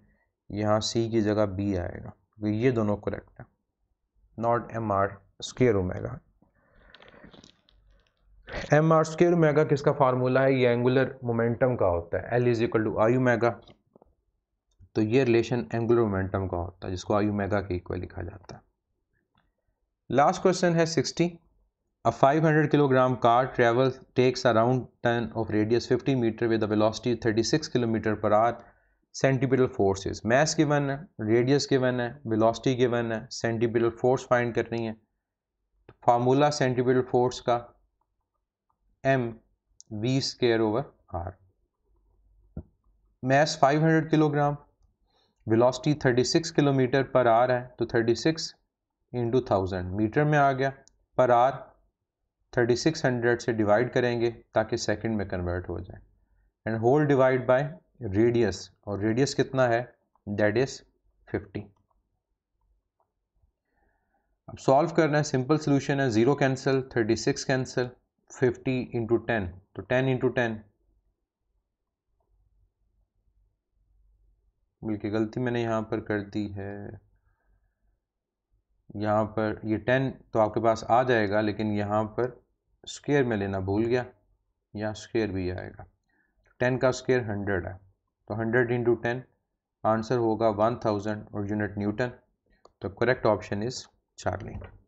यहाँ सी की जगह बी आएगा तो ये दोनों करेक्ट है not M R square omega M R square omega किसका फार्मूला है ये एंगुलर मोमेंटम का होता है L is equal to I omega तो ये रिलेशन एंगुलर मोमेंटम का होता है जिसको आयु मेगा के इक्वल लिखा जाता है लास्ट क्वेश्चन है sixty a 500 kilogram car travel takes around turn of radius 50 metre with velocity 36 kilometre per hour force forces mass given है रेडियस गिवन है वेलोसिटी गिवन है सेंटिपिटल फोर्स फाइंड करनी है फार्मूला सेंटिपिटल फोर्स का M we square over are mass 500 kilogram velocity 36 kilometre per hour है तो 36 इंटू थाउजेंड मीटर में आ गया पर आर 3600 से डिवाइड करेंगे ताकि सेकंड में कन्वर्ट हो जाए and whole divide by radius और रेडियस कितना है दैट इज 50 अब सॉल्व करना है सिंपल सोल्यूशन है zero cancel 36 cancel fifty into ten तो टेन इंटू टेन बल्कि गलती मैंने यहाँ पर कर दी है यहाँ पर ये टेन तो आपके पास आ जाएगा लेकिन यहाँ पर स्केयर में लेना भूल गया यहाँ स्केयर भी आएगा टेन तो का स्केयर हंड्रेड है तो हंड्रेड इंटू टेन आंसर होगा वन थाउजेंड और यूनिट न्यूटन तो करेक्ट ऑप्शन इज़ चार्लिंग